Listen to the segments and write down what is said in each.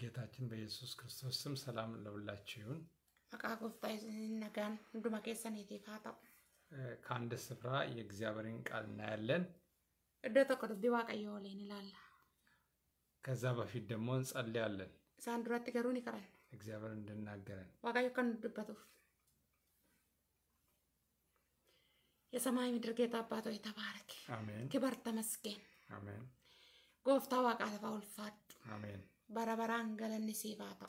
በጌታችን በኢየሱስ ክርስቶስ ስም ሰላም ለሁላችሁ ይሁን። ከአንድ ስፍራ የእግዚአብሔርን ቃል እናያለን። እደ ቶኮ ይላል። ከዛ በፊት ደግሞ እንጸልያለን። ሳን ዱረት ገሩን ይቀራል እግዚአብሔር እንድናገረን ዋቀዮ ከንዱበቱ የሰማይ ምድር ጌታ አባት ሆይ ተባረክ። አሜን። ክበር ተመስገን። አሜን። ጎፍታ ዋቃ ተፋ አሜን በረበራን ገለንሴ ባታ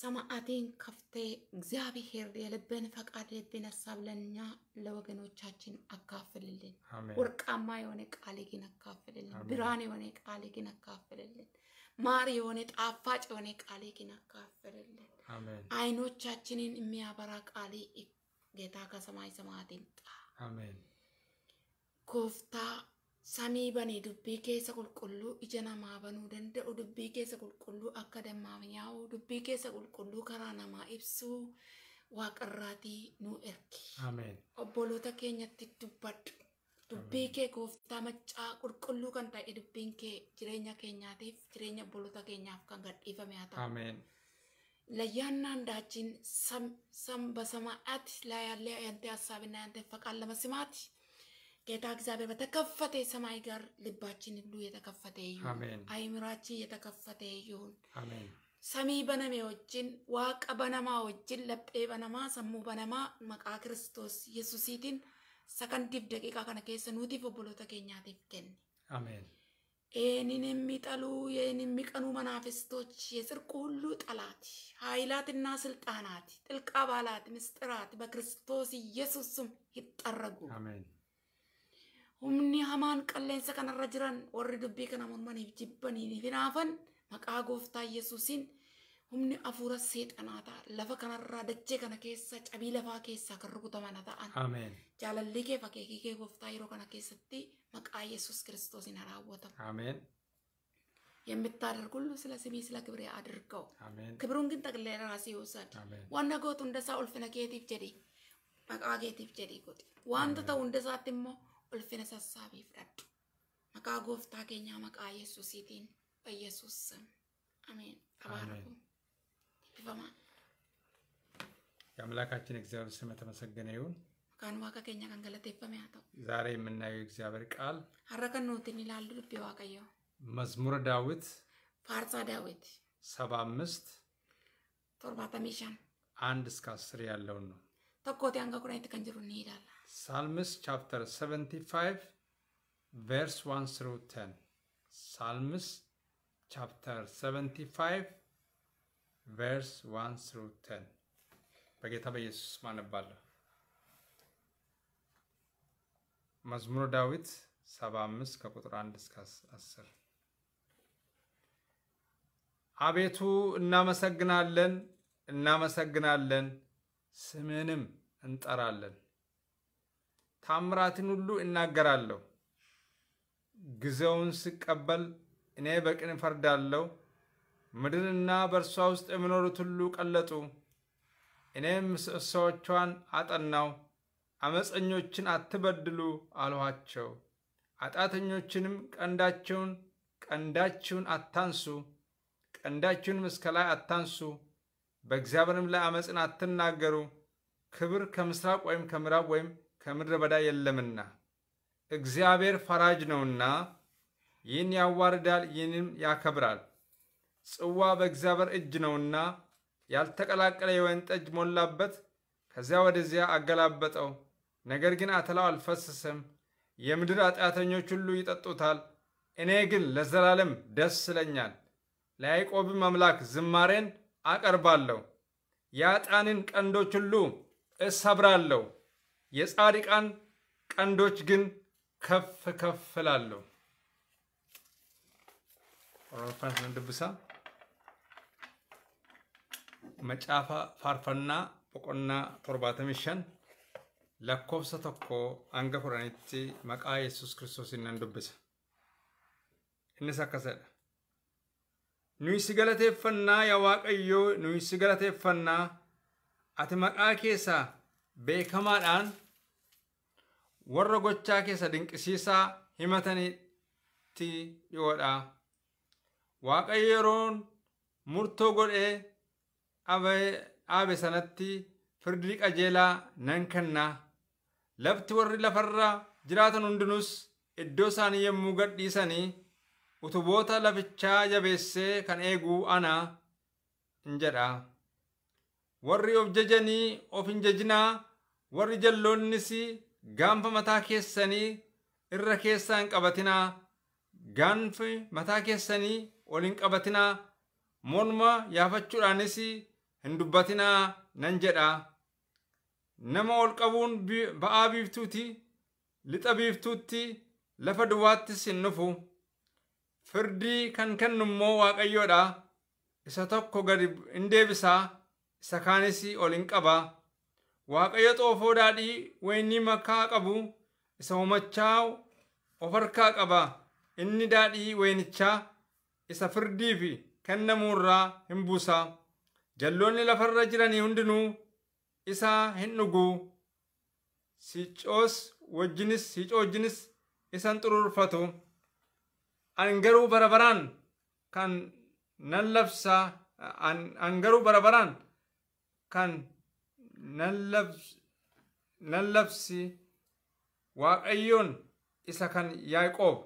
ሰማዕቴን ከፍቴ እግዚአብሔር የልብን ፈቃድ ልብን ሀሳብ ለእኛ ለወገኖቻችን አካፍልልን። ወርቃማ የሆነ ቃል ግን አካፍልልን። ብርሃን የሆነ ቃል ግን አካፍልልን። ማር የሆነ ጣፋጭ የሆነ ቃል ግን አካፍልልን። አይኖቻችንን የሚያበራ ቃል ጌታ ከሰማይ ሰማዕቴን ጣ ኮፍታ Samii banii dubbii keessa qulqulluu ija namaa banuu danda'u dubbii keessa qulqulluu akka dammaa yaa'u dubbii keessa qulqulluu karaa namaa ibsuu waaqarraatii nu ergi. Obboloota keenyatti dubbadhu. Dubbii kee gooftaa maccaa qulqulluu kan ta'e dubbiin kee jireenya keenyaatiif jireenya obboloota keenyaaf kan gadhiifame haa ta'u. Layyaannaan daachiin samba samaa'aati laayaallee ayantee hasaabinaa lama simaati. ጌታ እግዚአብሔር በተከፈተ ሰማይ ጋር ልባችን ሁሉ የተከፈተ ይሁን። አይምራችን የተከፈተ ይሁን። ሰሚ በነሜ ወጅን ዋቀ በነማ ወጅን ለጴ በነማ ሰሙ በነማ መቃ ክርስቶስ ኢየሱሲትን ሰከንዲፍ ደቂቃ ከነ ኬሰ ኑቲፍ ኦbboloota keenyaatiif kenni. አሜን። ይህንን የሚጠሉ ይህን የሚቀኑ መናፍስቶች የጽርቁ ሁሉ ጠላት ኃይላትና ስልጣናት ጥልቅ አባላት ምስጢራት በክርስቶስ ኢየሱስም ስም ይጠረጉ። አሜን። humni hamaan qilleensa kanarra jiran warri dubbii kana mormaniif jibbanii fi naafan maqaa gooftaa yesuusiin humni afuura seexanaa ta'a lafa kanarraa dachee kana keessa cabii lafaa keessaa kan rukutaman ta'an jaalalli kee fakkii kee gooftaa yeroo kana keessatti maqaa yesuus kiristoosiin haa raawwatamu. የምታደርግ ሁሉ ስለ ስሜ ስለ ክብሬ አድርገው። ክብሩን ግን ጠቅላይ ራሴ ይወሰድ። ዋና ጎት እንደሳ ኡልፍነ ኬቲፍ ጀዴ መቃ ኬቲፍ ጀዴ ጎት ዋንተ ተው እንደሳት ሞ ulfina sassaabee fudhadhu. Maqaa gooftaa keenya maqaa Yesuusiitiin በኢየሱስ ስም አሜን። ተባረኩ የአምላካችን እግዚአብሔር ስም የተመሰገነ ይሁን። ቃን ዋቀ ከኛ ቀን ገለቴፈም ያተው ዛሬ የምናየው የእግዚአብሔር ቃል ሀረከን ኖትን ይላሉ ልቤ ዋቀየው መዝሙረ ዳዊት ፋርሳ ዳዊት ሰባ አምስት torbaatamiishan አንድ እስከ አስር ያለውን ነው። tokkootti hanga kudha itti ni Psalms chapter 75 verse 1 through 10. Psalms chapter 75 verse 1 through 10 በጌታ በኢየሱስ ማነባለሁ። መዝሙር ዳዊት 75 ከቁጥር 1 እስከ 10 አቤቱ እናመሰግናለን እናመሰግናለን ስምህንም እንጠራለን። ታምራትን ሁሉ እናገራለሁ። ጊዜውን ስቀበል እኔ በቅን ፈርዳለሁ። ምድርና በእርሷ ውስጥ የሚኖሩት ሁሉ ቀለጡ። እኔም ምሰሶዎቿን አጠናው። አመፀኞችን አትበድሉ አልኋቸው። አጣተኞችንም ቀንዳቸውን ቀንዳችሁን አታንሱ፣ ቀንዳችሁንም እስከ ላይ አታንሱ። በእግዚአብሔርም ላይ አመፅን አትናገሩ። ክብር ከምስራቅ ወይም ከምዕራብ ወይም ከምድረ በዳ የለምና እግዚአብሔር ፈራጅ ነውና ይህን ያዋርዳል፣ ይህንም ያከብራል። ጽዋ በእግዚአብሔር እጅ ነውና ያልተቀላቀለ የወይን ጠጅ ሞላበት፣ ከዚያ ወደዚያ አገላበጠው። ነገር ግን አተላው አልፈሰሰም። የምድር ኃጢአተኞች ሁሉ ይጠጡታል። እኔ ግን ለዘላለም ደስ ይለኛል፣ ለያዕቆብም አምላክ ዝማሬን አቀርባለሁ። የአጣንን ቀንዶች ሁሉ እሰብራለሁ። የጻድቃን ቀንዶች ግን ከፍ ከፍ ላሉ ሮፋንስ መጫፋ ፋርፈና በቆና ቶርባ ተሚሸን ለኮብሰ ተኮ አንገፍረኒቲ መቃ ኢየሱስ ክርስቶስ ይነንዱብሰ እንሰከሰለ ኑይስ ገለቴፈና የዋቀዮ ኑይስ ገለቴፈና አት መቃ ኬሳ beekamaadhaan warra gochaa keessa dinqisiisaa himatanitti dhiyoodha. Waaqayyo yeroon murtoo godhee dhaabe sanatti firdii qajeelaa nan kenna. Lafti warri lafarra jiraatan hundinuus iddoo isaanii yommuu gadhiisanii utuboota lafichaa jabeesse kan eegu ana in jedha. Warri of jajanii of warri jalloonnis gaanfa mataa keessanii irra keessaa hin qabatinaa gaanfi mataa keessanii ol hin qabatinaa morma yaafachuudhaanis hin dubbatinaa nan jedha nama ol qabuun ba'aa biiftuuti lixa biiftuutti lafa duwwaattis hin dhufu firdii kan kennu immoo waaqayyoodha isa tokko gadi hin deebisaa isa kaanis ol hin waaqayyo xoofoo daadhii wayinii makaa qabu isa homachaa of harkaa qaba inni daadhii waynichaa isa firdii fi kan kennamuurraa hin buusa jalloonni lafarra jiranii hundinuu isaa hin dhugu siicoos wajjinis siicoo wajjinis isan xururfatu an garuu bara baraan kan nan labsaa an garuu bara baraan kan nan labsi waaqayyoon isa kan yaaqoob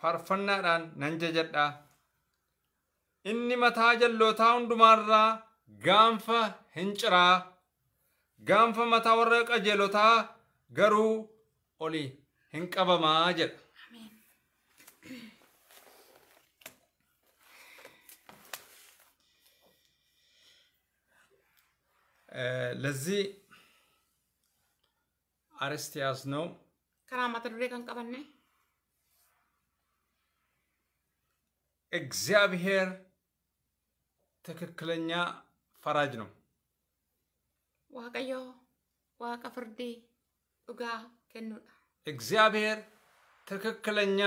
faarfannaadhaan nan jajadha inni mataa jallootaa hundumaarraa gaanfa hin ciraa gaanfa mataa warra qajeelotaa garuu oli hin qabamaa jedha ለዚህ አርስት ያዝ ነው ከና ቀንቀበነ እግዚአብሔር ትክክለኛ ፈራጅ ነው። ዋቀዮ ዋቀ ዱጋ ከኑዳ እግዚአብሔር ትክክለኛ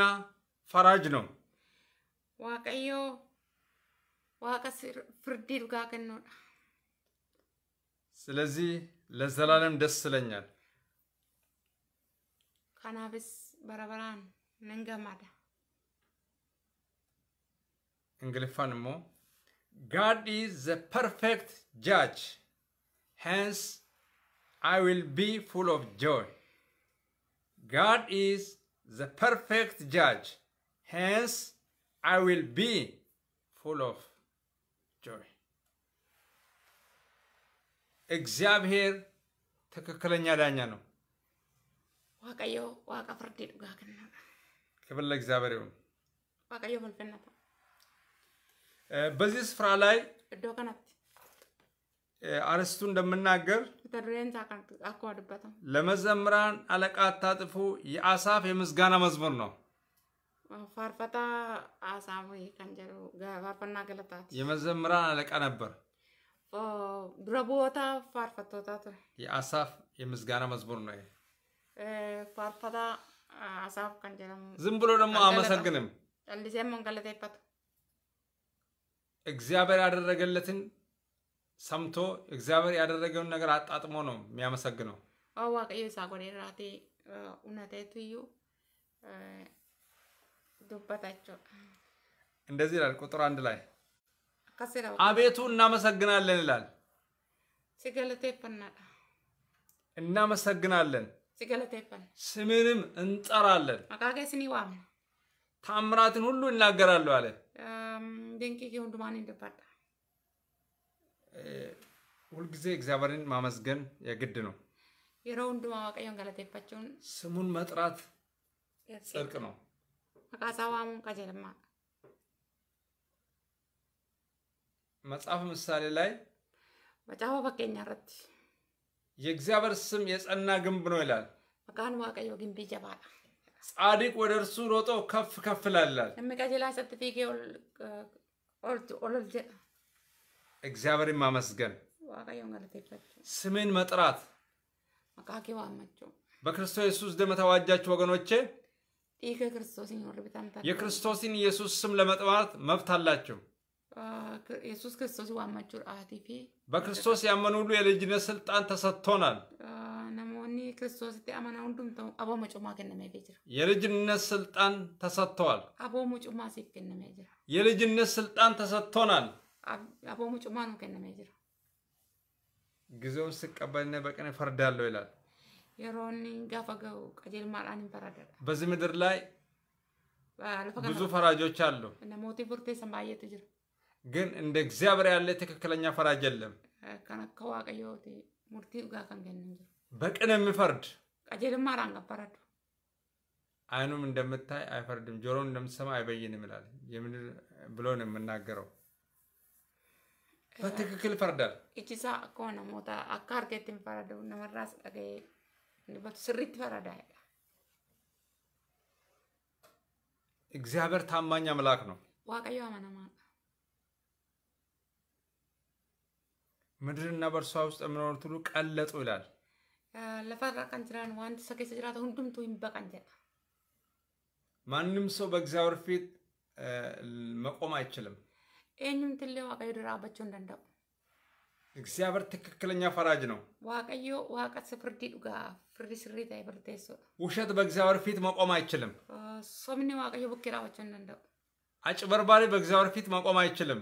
ፈራጅ ነው። ዋቀዮ ዋቀ ዱጋ ከኑዳ ስለዚህ ለዘላለም ደስ ይለኛል። ካናቢስ በረበራን ንንገማዳ እንግሊፋን ሞ God is the perfect judge. Hence, I will be full of joy. God is the perfect judge. Hence, I will be full of joy. እግዚአብሔር ትክክለኛ ዳኛ ነው። ዋቀዮ ዋቀ ፍርድ ዱጋ ከና ክብር ለእግዚአብሔር ይሁን። ዋቀዮ መልፈነታ በዚህ ስፍራ ላይ እዶ ከናት አርስቱ እንደምናገር ለመዘምራን አለቃ አታጥፉ የአሳፍ የምስጋና መዝሙር ነው። ፋርፈታ አሳሙ ከንጀሩ ፋርፈና ገለታት የመዘምራን አለቃ ነበር። ረቦታ ፋርፈቶታት የአሳፍ የምስጋና መዝሙር ነው። ፋርፈታ አሳፍ ከን ዝም ብሎ ደግሞ አመሰግንም ጨልሴም መንገለቴፈቱ እግዚአብሔር ያደረገለትን ሰምቶ እግዚአብሔር ያደረገውን ነገር አጣጥሞ ነው የሚያመሰግነው። ዋቀዮ ሳ ጎዴራቴ እውነቴቱ እዩ ዱበታቸው እንደዚህ ይላል ቁጥር አንድ ላይ አቤቱ እናመሰግናለን ይላል። እናመሰግናለን ስምንም እንጠራለን። ታምራትን ሁሉ እናገራሉ አለ። ሁልጊዜ እግዚአብሔርን ማመስገን የግድ ነው። ስሙን መጥራት ጽድቅ ነው። መጽሐፍ ምሳሌ ላይ መጽሐፍ ፈቀኛ ረት የእግዚአብሔር ስም የጸና ግንብ ነው ይላል። መቃን ዋቀዮ ግንብ ይጀባል። ጻድቅ ወደ እርሱ ሮጦ ከፍ ከፍ ላላል። የሚቀጅላ ሰትፊጌ ኦሎል እግዚአብሔርን ማመስገን ዋቀዮ ገለቴፈች ስምን መጥራት መቃኪ ዋመቸው በክርስቶስ ኢየሱስ ደም ተዋጃችሁ ወገኖቼ የክርስቶስን ኢየሱስ ስም ለመጥራት መብት አላችሁ። ኢየሱስ ክርስቶስ ዋመቹ ራቲፊ በክርስቶስ ያመኑ ሁሉ የልጅነት ስልጣን ተሰጥቶናል። ነሞኒ ክርስቶስ ቲ አመና ሁንዱም ተው አቦ መጮማ ከነመ ጅራ የልጅነት ስልጣን ተሰጥተዋል። አቦ መጮማ ሲፍ ከነመ የልጅነት ስልጣን ተሰጥቶናል። አቦ መጮማ ነው ከነመ ጅራ ጊዜውን ስቀበልና በቀን እፈርዳለሁ ይላል። የሮኒ ጋፈገው ቀጀል ማላን ይፈራዳል። በዚህ ምድር ላይ ብዙ ፈራጆች አሉ። ነሞቲ ቡርቴ ሰማየት ጅራ ግን እንደ እግዚአብሔር ያለ ትክክለኛ ፈራጅ የለም። በቅን የሚፈርድ አይኑም እንደምታይ አይፈርድም፣ ጆሮም እንደምሰማ አይበይንም ይላል ብሎ ነው የምናገረው። በትክክል ይፈርዳል። እቺሳ ነመራስ ስሪት እግዚአብሔር ታማኝ አምላክ ነው። ምድርና በእርሷ ውስጥ የምኖሩት ሁሉ ቀለጡ ይላል። ለፋራ ቀንጅራን ዋን ሰ ኬሰ ጅራተ ሁንዱምቱ ሂንበ ቀንጀዳ ማንም ሰው በእግዚአብሔር ፊት መቆም አይችልም። ኤኙምት ሌ ዋቀዮ ድራባቸው እንደንደው እግዚአብሔር ትክክለኛ ፈራጅ ነው። ዋቀዮ ዋቀስ ፍርዲ ዱጋ ፍርድ ስሪ ታይ ውሸት በእግዚአብሔር ፊት መቆም አይችልም። ሶምኒ ዋቀዮ ቡኪራባቸው እንደንደው አጭበርባሪ በእግዚአብሔር ፊት መቆም አይችልም።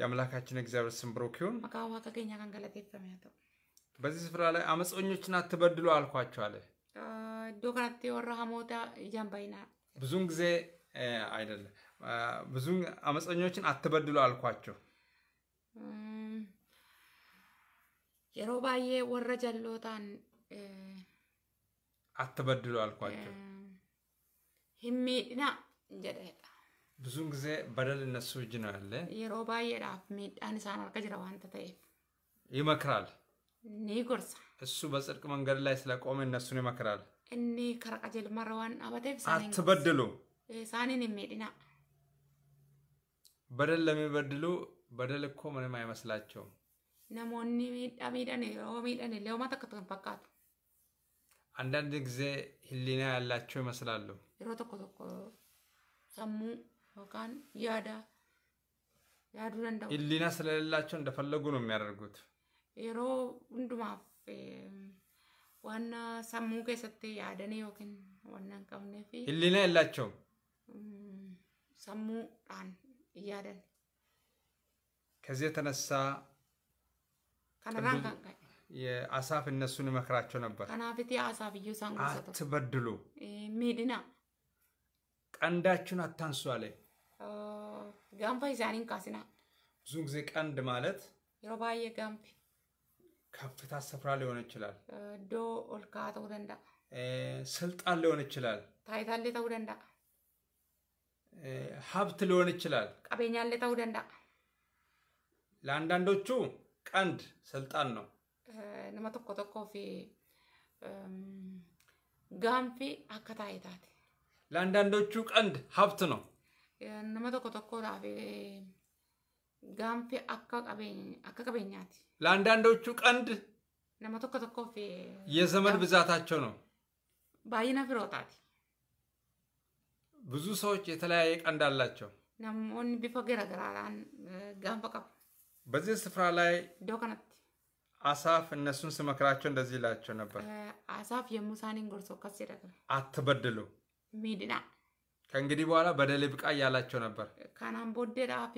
የአምላካችን እግዚአብሔር ስም ብሩክ ይሁን። በዚህ ስፍራ ላይ አመፀኞችን አትበድሉ አልኳቸው አለ። ብዙን ጊዜ አይደለም፣ ብዙ አመፀኞችን አትበድሉ አልኳቸው። የሮ ባዬ ወረ ጀሎታን አትበድሉ አልኳቸው። ሂሚና ጀደሄዳ ብዙን ጊዜ በደል እነሱ እጅ ነው ያለ። የሮ ባየዳፍ ሚዳን ኢሳን አርገ ጅራ ዋንተ ተኤፍ ይመክራል ኒ ጎርሳ እሱ በጽድቅ መንገድ ላይ ስለቆመ እነሱን ይመክራል። እኒ ከረቀጀል መረዋን ዋን አትበድሉ ሳኔን የሚድና በደል ለሚበድሉ በደል እኮ ምንም አይመስላቸውም። ነሞኒ ሚዳ ሚዳን ሮ ሚዳን ለውማ ተከቶ ፈቃቱ አንዳንድ ጊዜ ህሊና ያላቸው ይመስላሉ። ሮ ተኮ ተኮ ሰሙ ሆቃን ያዳ ያዱ ደንዳ ህሊና ስለሌላቸው እንደፈለጉ ነው የሚያደርጉት። የሮ ሁንዱማፍ ዋና ሰሙ ከሰት ያደኔ ዮኪን ዋናን ቀብኔ ፊ ህሊና የላቸውም ሰሙ ዳን እያደን ከዚህ የተነሳ የአሳፍ እነሱን ይመክራቸው ነበር። ከናፊት አሳፍ እዩ ሳንጉሰቶ አትበድሉ ሚድና ቀንዳችሁን አታንሱ አለ። ጋንፋ ኢሳኒን ካሲና ብዙውን ጊዜ ቀንድ ማለት ሮባየ ጋምፒ ጋንፊ ከፍታ ስፍራ ሊሆን ይችላል። ዶ ኦልካ ተው ደንዳ ስልጣን ሊሆን ይችላል። ታይታሌ ተው ደንዳ ሀብት ሊሆን ይችላል። ቀቤኛሌ ተው ደንዳ ለአንዳንዶቹ ቀንድ ስልጣን ነው። ነመ ቶኮ ፊ ጋንፊ አከታይታት ለአንዳንዶቹ ቀንድ ሀብት ነው። nama tokko tokko raafee gaanfee akka qabeenyaati። ለአንዳንዶቹ ቀንድ nama tokko tokko የዘመን ብዛታቸው ነው። ባይነ ፍሮታቲ ብዙ ሰዎች የተለያየ ቀንድ አላቸው። namoonni bifa garagaraan gaanfa qabu። በዚህ ስፍራ ላይ iddoo kanatti አሳፍ እነሱን ስመክራቸው እንደዚህ ይላቸው ነበር። አሳፍ የሙሳኔን ጎርሶ ከስ አትበድሉ ሚድና ከእንግዲህ በኋላ በደል ይብቃ እያላቸው ነበር። ካናን ቦዴ ዳፌ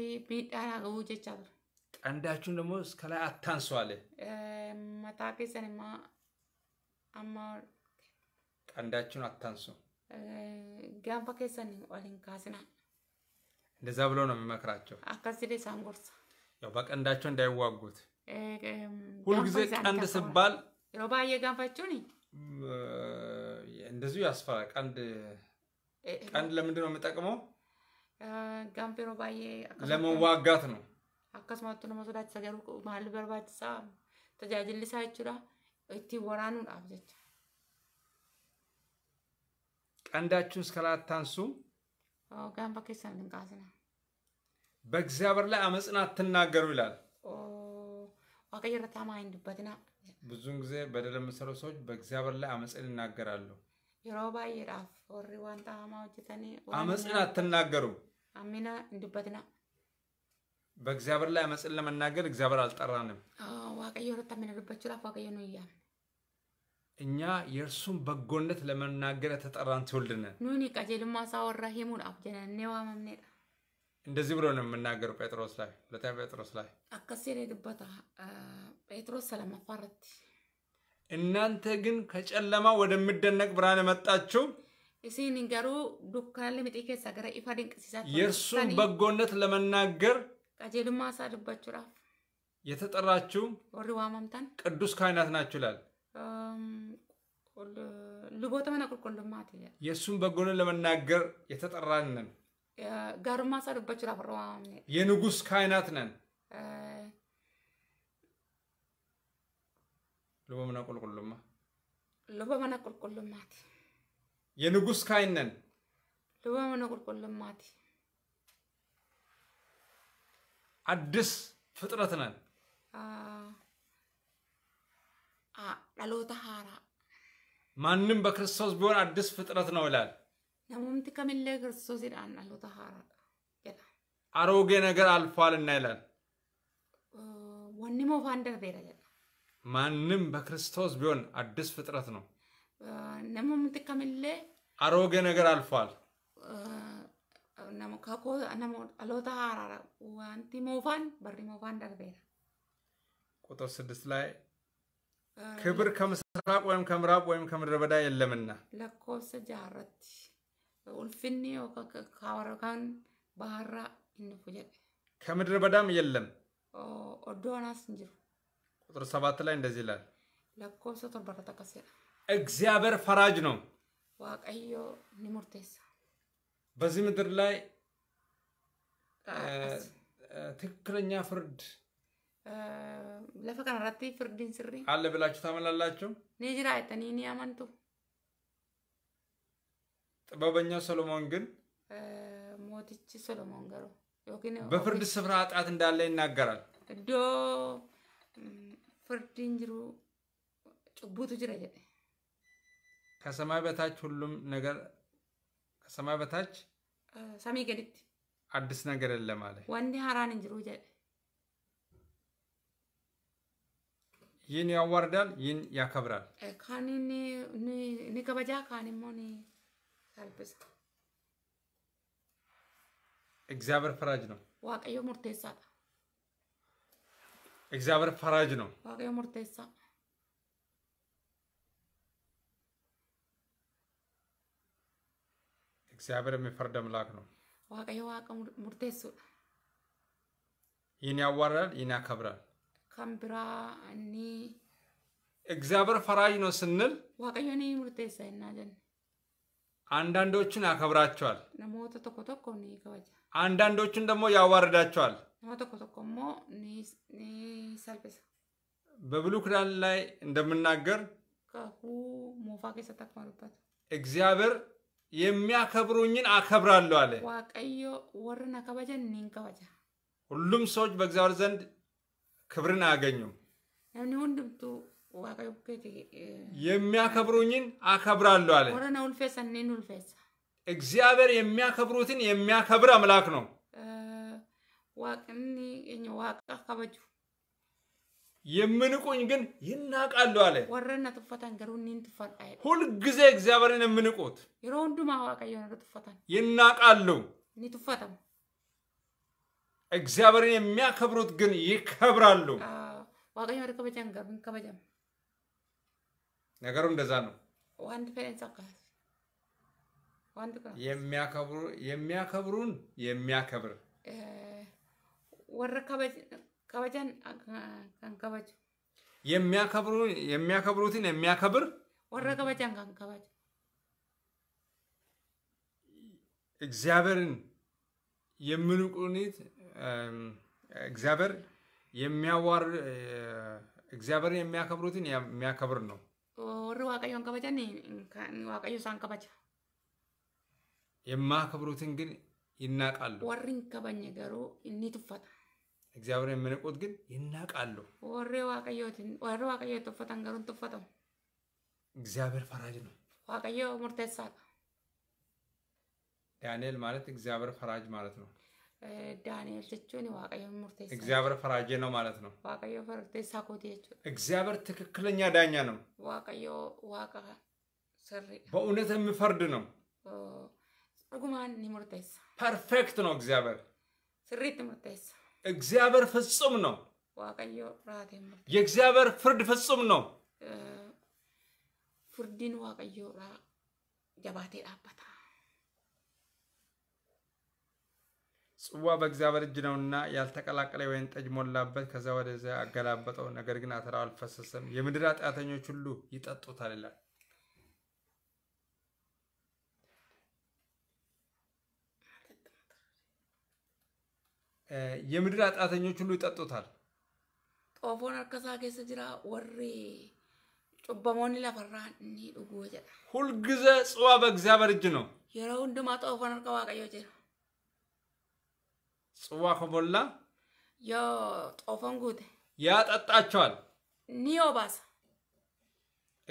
ቀንዳችሁን ደግሞ እስከ ላይ አማ ቀንዳችሁን አታንሱ ወሊን ካስና እንደዛ ብሎ ነው የሚመክራቸው። ሳንጎርሳ ያው በቀንዳቸው እንዳይዋጉት ሁልጊዜ ቀንድ ስባል እንደዚሁ ያስፈራ ቀንድ ቀንድ ለምንድን የምጠቅመው? ጋምፔሮ ባዬ ለመዋጋት ነው። አካስማቱ ነው መስዳት ሰገሩ ማል በርባት ሳ ተጃጅል ሳይችላ እቲ ወራኑ አብዘች ቀንዳችሁን እስከላታንሱ ጋምፓ ክርስቲያን ድንቃዝ ነው። በእግዚአብሔር ላይ አመፅና አትናገሩ ይላል። ዋቀየረታማ አይንድበትና ብዙውን ጊዜ በደል የምሰሩ ሰዎች በእግዚአብሔር ላይ አመፅን ይናገራሉ። yeroo baay'eedhaaf warri waan xaamaa hojjetanii አመፅን አትናገሩ። አሚና እንድበትና በእግዚአብሔር ላይ አመፅን ለመናገር እግዚአብሔር አልጠራንም። ዋቀዮ ረታሚና ዱበችላፍ ዋቀዮ ነው እያም እኛ የእርሱን በጎነት ለመናገር የተጠራን ትውልድ ነን። ኑኒ ቀጀልማ ሳወራ ሂሙን ጀነኔ ዋመምኔዳ እንደዚህ ብሎ ነው የምናገረው ጴጥሮስ ላይ ሁለተኛ ጴጥሮስ ላይ አከሴ ዱበታ ጴጥሮስ ሰለመፋረት እናንተ ግን ከጨለማ ወደሚደነቅ ብርሃን መጣችሁ። የእርሱን በጎነት ለመናገር ቀጀልማ የተጠራችሁ ቅዱስ ካህናት ናችሁ ይላል። የእርሱን በጎነት ለመናገር የተጠራን ነን። የንጉስ ካህናት ነን። ልበ ምን አቆልቆሎማ ልበ ምን አቆልቆሎማት የንጉስ ካይነን ልበ ምን አቆልቆሎማት አዲስ ፍጥረት ነን አ ዳሎታ ሃራ ማንም በክርስቶስ ቢሆን አዲስ ፍጥረት ነው ይላል ለሙምት ከመለ ክርስቶስ ይላል ዳሎታ ሃራ ያ አሮጌ ነገር አልፏልና ይላል ወንኒሞ ፋንደር ደረጃ ማንም በክርስቶስ ቢሆን አዲስ ፍጥረት ነው። ነሞምት ከሚሌ አሮጌ ነገር አልፏል። አሎታ ሀራራ ዋንቲ ሞፋን በሪ ሞፋን ደርቤራ ቁጥር ስድስት ላይ ክብር ከምስራቅ ወይም ከምዕራብ ወይም ከምድረ በዳ የለምና ለኮሰ ጃረት ልፍኒ ካወረካን ባህራ እንፉ ከምድረ በዳም የለም ኦዶናስ እንጅሩ ቁጥር ሰባት ላይ እንደዚህ ይላል lakkoofsa torbarra takkaseedha እግዚአብሔር ፈራጅ ነው ዋቀዮ ni በዚህ ምድር ላይ ትክክለኛ ፍርድ ለፈ kanarratti ፍርድን ስሪ አለ ብላችሁ ታመላላችሁ ni jira jettanii ni ጥበበኛው ሰሎሞን ግን ሞትቺ ሰሎሞን ገሩ በፍርድ ስፍራ አጣት እንዳለ ይናገራል እዶ ፍርዲን ጅሩ ጭቡቱ ጅረ ጀደ ከሰማይ በታች ሁሉም ነገር ከሰማይ በታች ሰሚ ገድት አዲስ ነገር የለም አለ። ወንዲ ሀራን እንጅሩ ጀደ ይህን ያዋርዳል፣ ይህን ያከብራል። ካኒ ከበጃ ካኒ ሞ ኒ ሳልብስ እግዚአብሔር ፈራጅ ነው። ዋቀዮ ሙርቴሳ እግዚአብሔር ፈራጅ ነው። ዋቀዮ እግዚአብሔር የሚፈርድ አምላክ ነው። ዋቀዮ ዋቀ ሙርቴሱ ይህን ያዋራል፣ ይህን ያከብራል። እግዚአብሔር ፈራጅ ነው ስንል ዋቀዮ አንዳንዶቹን ያከብራቸዋል፣ አንዳንዶቹን ደግሞ ያዋርዳቸዋል። መቶ ኮቶ ኮሞ ኒሳልቤሳ በብሉይ ኪዳን ላይ እንደምናገር ከሁ ሞፋ ከሰታ እግዚአብሔር የሚያከብሩኝን አከብራለሁ አለ። ዋቀዮ ወርን አከበጀን ኒንከበጃ ሁሉም ሰዎች በእግዚአብሔር ዘንድ ክብርን አያገኙም። ነምኒ ሁንድምቱ ዋቀዮ የሚያከብሩኝን አከብራለሁ አለ። ወረነ ሁልፌሰ ኒን ሁልፌሰ እግዚአብሔር የሚያከብሩትን የሚያከብር አምላክ ነው። ዋቅኒ ኝ waaqa ከበጁ የምንቁኝ ግን ይናቃሉ አለ። ወረነ ትፈታን ገሩ ኒን ትፈዳ ሁልጊዜ እግዚአብሔርን የምንቁት የሮ ሁንዱማ ዋቀዮ ነገ ትፈታን ይናቃሉ ኒ ትፈታም እግዚአብሔርን የሚያከብሩት ግን ይከብራሉ። ዋቀዮ ነገ ከበጃን ገሩ ከበጃም ነገሩ እንደዛ ነው። ዋንድ ፌን ሰካስ የሚያከብሩ የሚያከብሩን የሚያከብር ወረ ከበጀን ከንከበጅ የሚያከብሩ የሚያከብሩትን የሚያከብር ወረ ከበጃን ከንከበጅ እግዚአብሔርን የምንቁኒት እግዚአብሔር የሚያዋር እግዚአብሔርን የሚያከብሩትን የሚያከብር ነው። ወር ዋቀዮን ከበጃን ዋቀዮ ሳን ከበጃ የማያከብሩትን ግን ይናቃሉ። ወሪን ከበኝ ገሩ እኒ እግዚአብሔር የሚንቁት ግን ይናቃሉ። ወሬ ዋቀዮትን ወሬ ዋቀዮ ቶፈተን ገሩን ቶፈተም እግዚአብሔር ፈራጅ ነው። ዋቀዮ ሙርቴሳ ዳንኤል ማለት እግዚአብሔር ፈራጅ ማለት ነው። ዳንኤል ጀቹን ዋቀዮ ሙርቴሳ እግዚአብሔር ፈራጅ ነው ማለት ነው። ዋቀዮ ፈርቴሳ ኮቲ እግዚአብሔር ትክክለኛ ዳኛ ነው። ዋቀዮ ዋቀ ስሪ በእውነት የሚፈርድ ነው። ጉማን ኒሙርቴሳ ፐርፌክት ነው እግዚአብሔር ስሪት ሙርቴሳ እግዚአብሔር ፍጹም ነው። የእግዚአብሔር ፍርድ ፍጹም ነው። ፍርድን ዋቀዮራ ጀባቴ ዳበታ ጽዋ በእግዚአብሔር እጅ ነውና ያልተቀላቀለ ወይን ጠጅ ሞላበት፣ ከዛ ወደዚያ አገላበጠው፣ ነገር ግን አተራው አልፈሰሰም። የምድር ኃጢአተኞች ሁሉ ይጠጡታል ይላል። የምድር አጥራተኞች ሁሉ ይጠጡታል። ጦፎን አርከሳ ኬስ ጅራ ወሪ ጩበሞኒ ለፈራ ኒ ዱጉ ጀዳ ሁልጊዜ ጽዋ በእግዚአብሔር እጅ ነው። የሮ ሁንዱማ ጦፎን አርከ ዋቀዮ ጅራ ጽዋ ከቦላ ዮ ጦፎን ጉቴ ያጠጣቸዋል። ኒ ኦባሳ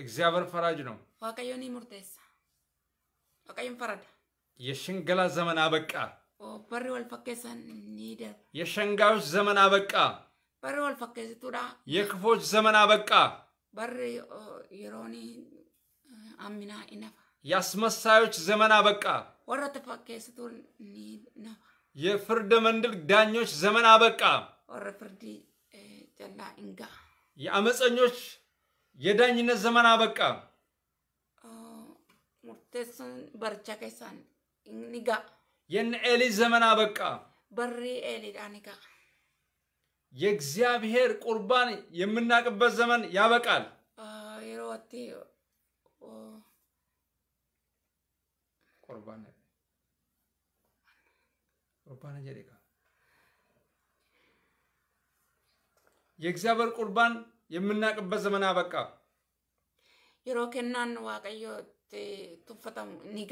እግዚአብሔር ፈራጅ ነው። ዋቀዮ ኒ ሙርቴሳ ዋቀዮን ፈረዳ የሽንገላ ዘመን አበቃ። Barri wal fakkeessan ni darba. የሸንጋዮች ዘመን አበቃ። Barri wal fakkeessituudha. የክፎች ዘመን አበቃ። Barri yeroon amminaa inafa. የአስመሳዮች ዘመን አበቃ። Warra fakkeessituu ni nafa. የፍርድ መንድል ዳኞች ዘመን አበቃ። Warra firdi jalaa hin ga'a. የአመፀኞች የዳኝነት ዘመን አበቃ። Murteessuun barichaa keessaan ni ga'a. የነ ኤሊ ዘመን አበቃ። በሪ ኤሊ ዳኒጋ የእግዚአብሔር ቁርባን የምናቅበት ዘመን ያበቃል። የእግዚአብሔር ቁርባን የምናቅበት ዘመን አበቃ። የሮኬናን ዋቀዮ ቱፈተሙ ኒጋ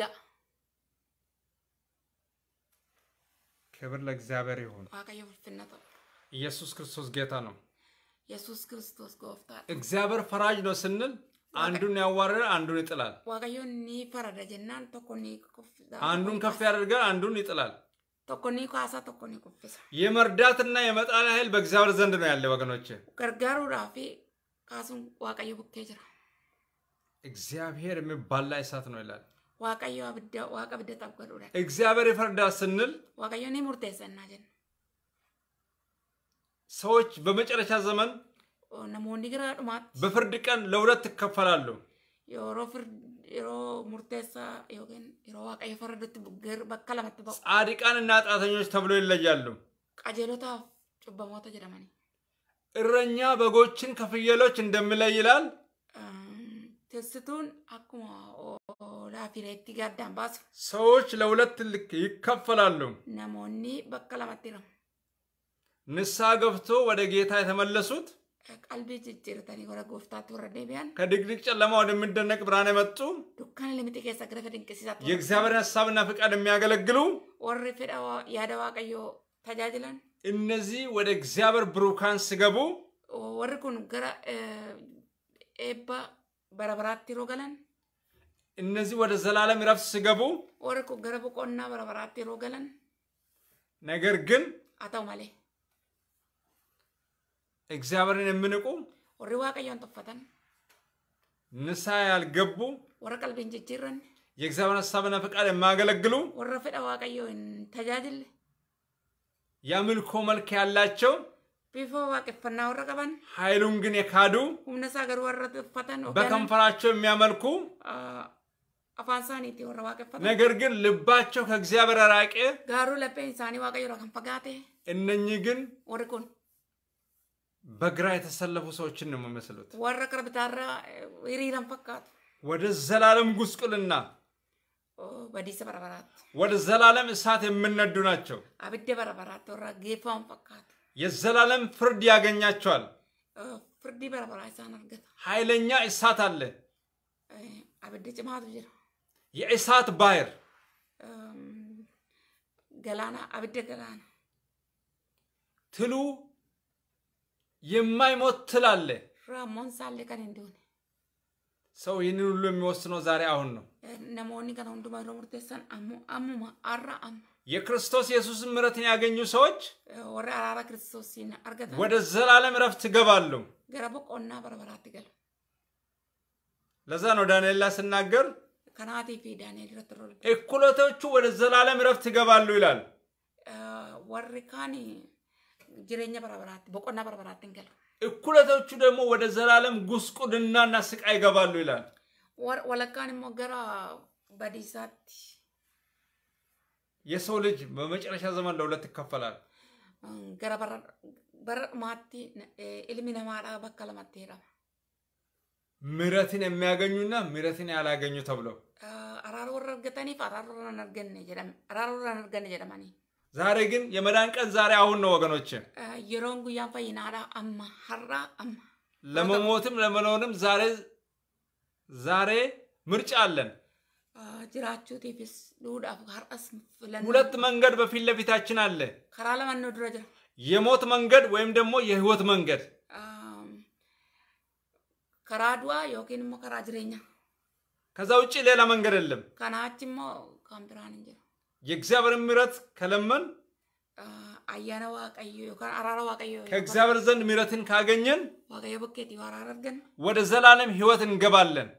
ክብር ለእግዚአብሔር ይሁን። ኢየሱስ ክርስቶስ ጌታ ነው። ኢየሱስ ክርስቶስ ጎፍታ እግዚአብሔር ፈራጅ ነው ስንል አንዱን ያዋርዳል፣ አንዱን ይጥላል። ዋቀዮን ኒ አንዱን ከፍ ያደርጋል፣ አንዱን ይጥላል። ቶኮ ካሳ ኩፍሳ የመርዳትና የመጣል ኃይል በእግዚአብሔር ዘንድ ነው ያለ ወገኖች ገርጋሩ ራፊ ካሱን እግዚአብሔር የሚባላ እሳት ነው ይላል። ዋቀዮ አብደ ዋቀ ብደ ታቆሩ እግዚአብሔር ይፈርዳ ስንል ዋቀዮ ኔ ሙርቴ ሰናጀን ሰዎች በመጨረሻ ዘመን ነሞኒ ግራ ድማት በፍርድ ቀን ለውለት ይከፈላሉ። የሮ ፍርድ የሮ ሙርቴሳ ዮገን የሮ ዋቀ የፈረዱት ግር በከለ መጥበው ጻድቃን እና ኃጢአተኞች ተብሎ ይለያሉ። ቀጀሎታ ጩበሞተ ጀደመኒ እረኛ በጎችን ከፍየሎች እንደምለይ ይላል። Teessituun akkuma hoolaa fireetti gaddaan baasa. Saዎች ለሁለት ይከፈላሉ። ናሞኒ bakka lamatti hiramu. ገብቶ ወደ ጌታ የተመለሱት ቀልቢ ጅጅርተኒ ወደ ጎፍታቱ ወረ ዴቢያን ከድቅድቅ ጨለማ ወደሚደነቅ ብርሃን የመጡ ዱካን ልምጥ ኬሳ ግረፈ ድንቅሲሳት የእግዚአብሔር ሀሳብና ፍቃድ የሚያገለግሉ ወሪ ፌዳ ያደ ዋቀዮ ተጃጅለን እነዚህ ወደ እግዚአብሔር ብሩካን ሲገቡ ወሪ ገራ ኤባ በረበራት ይሮገለን እነዚህ ወደ ዘላለም ረፍት ሲገቡ ኦሪኩ ገረቡ ቆና በረበራት የሮ ነገር ግን አታው ማለ እግዚአብሔርን የምንቁ ወሪ ዋቀየን ተፈተን ንሳ ያልገቡ ወረ ቀልብን ጅጅረን የእግዚአብሔር ሀሳብና ፍቃድ የማያገለግሉ ወረ ፍዳ ተጃጅል የአምልኮ መልክ ያላቸው ቢፎ waaqeffannaa warra qaban ኃይሉን ግን የካዱ humna isaa garuu warra tuffatan በከንፈራቸው የሚያመልኩ afaan isaaniitiin warra waaqeffatan ነገር ግን ልባቸው ከእግዚአብሔር የራቀ ጋሩ ለፔን isaanii waaqayyo irraa kan fagaate እነኚህ ግን warri kun በግራ የተሰለፉ ሰዎችን ነው የሚመስሉት warra qarra bitaarra hiriiran fakkaatu ወደ ዘላለም ጉስቁልና በዲስ በረበራት ወደ ዘላለም እሳት የምነዱ ናቸው አብደ በረበራት ወራ ጌፋውን ፈካቱ የዘላለም ፍርድ ያገኛቸዋል። ፍርድ በረበራ ኢሳን ኃይለኛ እሳት አለ። አብዲ ጭማት ጅራ የእሳት ባህር ገላና አብደ ገላና ትሉ የማይሞት ትል አለ። ራሞን ሳለ ከን እንዲሆነ ሰው ይህንን ሁሉ የሚወስነው ዛሬ አሁን ነው። የክርስቶስ ኢየሱስን ምሕረትን ያገኙ ሰዎች ወረ አራራ ክርስቶስ ሲና አርገታ ወደ ዘላለም እረፍት ይገባሉ። ለዛ ነው ዳንኤል ስናገር እኩሎቶቹ ወደ ዘላለም እረፍት ይገባሉ ይላል። ወሪ ጅሬኛ በረበራት በቆና በረበራት እንገሉ እኩለቶቹ ደግሞ ወደ ዘላለም ጉስቁልናና ስቃይ ይገባሉ ይላል። ወለካን ሞገራ በዲዛቲ የሰው ልጅ በመጨረሻ ዘመን ለሁለት ይከፈላል። ገረ ነማዳ የሚያገኙና ምረትን ያላገኙ ተብለው ጀደም ጀደማኒ ዛሬ ግን የመዳን ቀን ዛሬ አሁን ነው ወገኖች። የሮንጉ ጉያን ፈይናራ አማ ለመሞትም ለመኖርም ዛሬ ዛሬ ምርጫ አለን። ዱዳፍ ፍለን ሁለት መንገድ በፊት ለፊታችን አለ። የሞት መንገድ ወይም ደግሞ የህይወት መንገድ ከራ ዮኪን ሞ ከዛ ውጭ ሌላ መንገድ የለም። እንጀራ የእግዚአብሔር ምሕረት ከለመን ከእግዚአብሔር ዘንድ ምሕረትን ካገኘን ወደ ዘላለም ህይወት እንገባለን።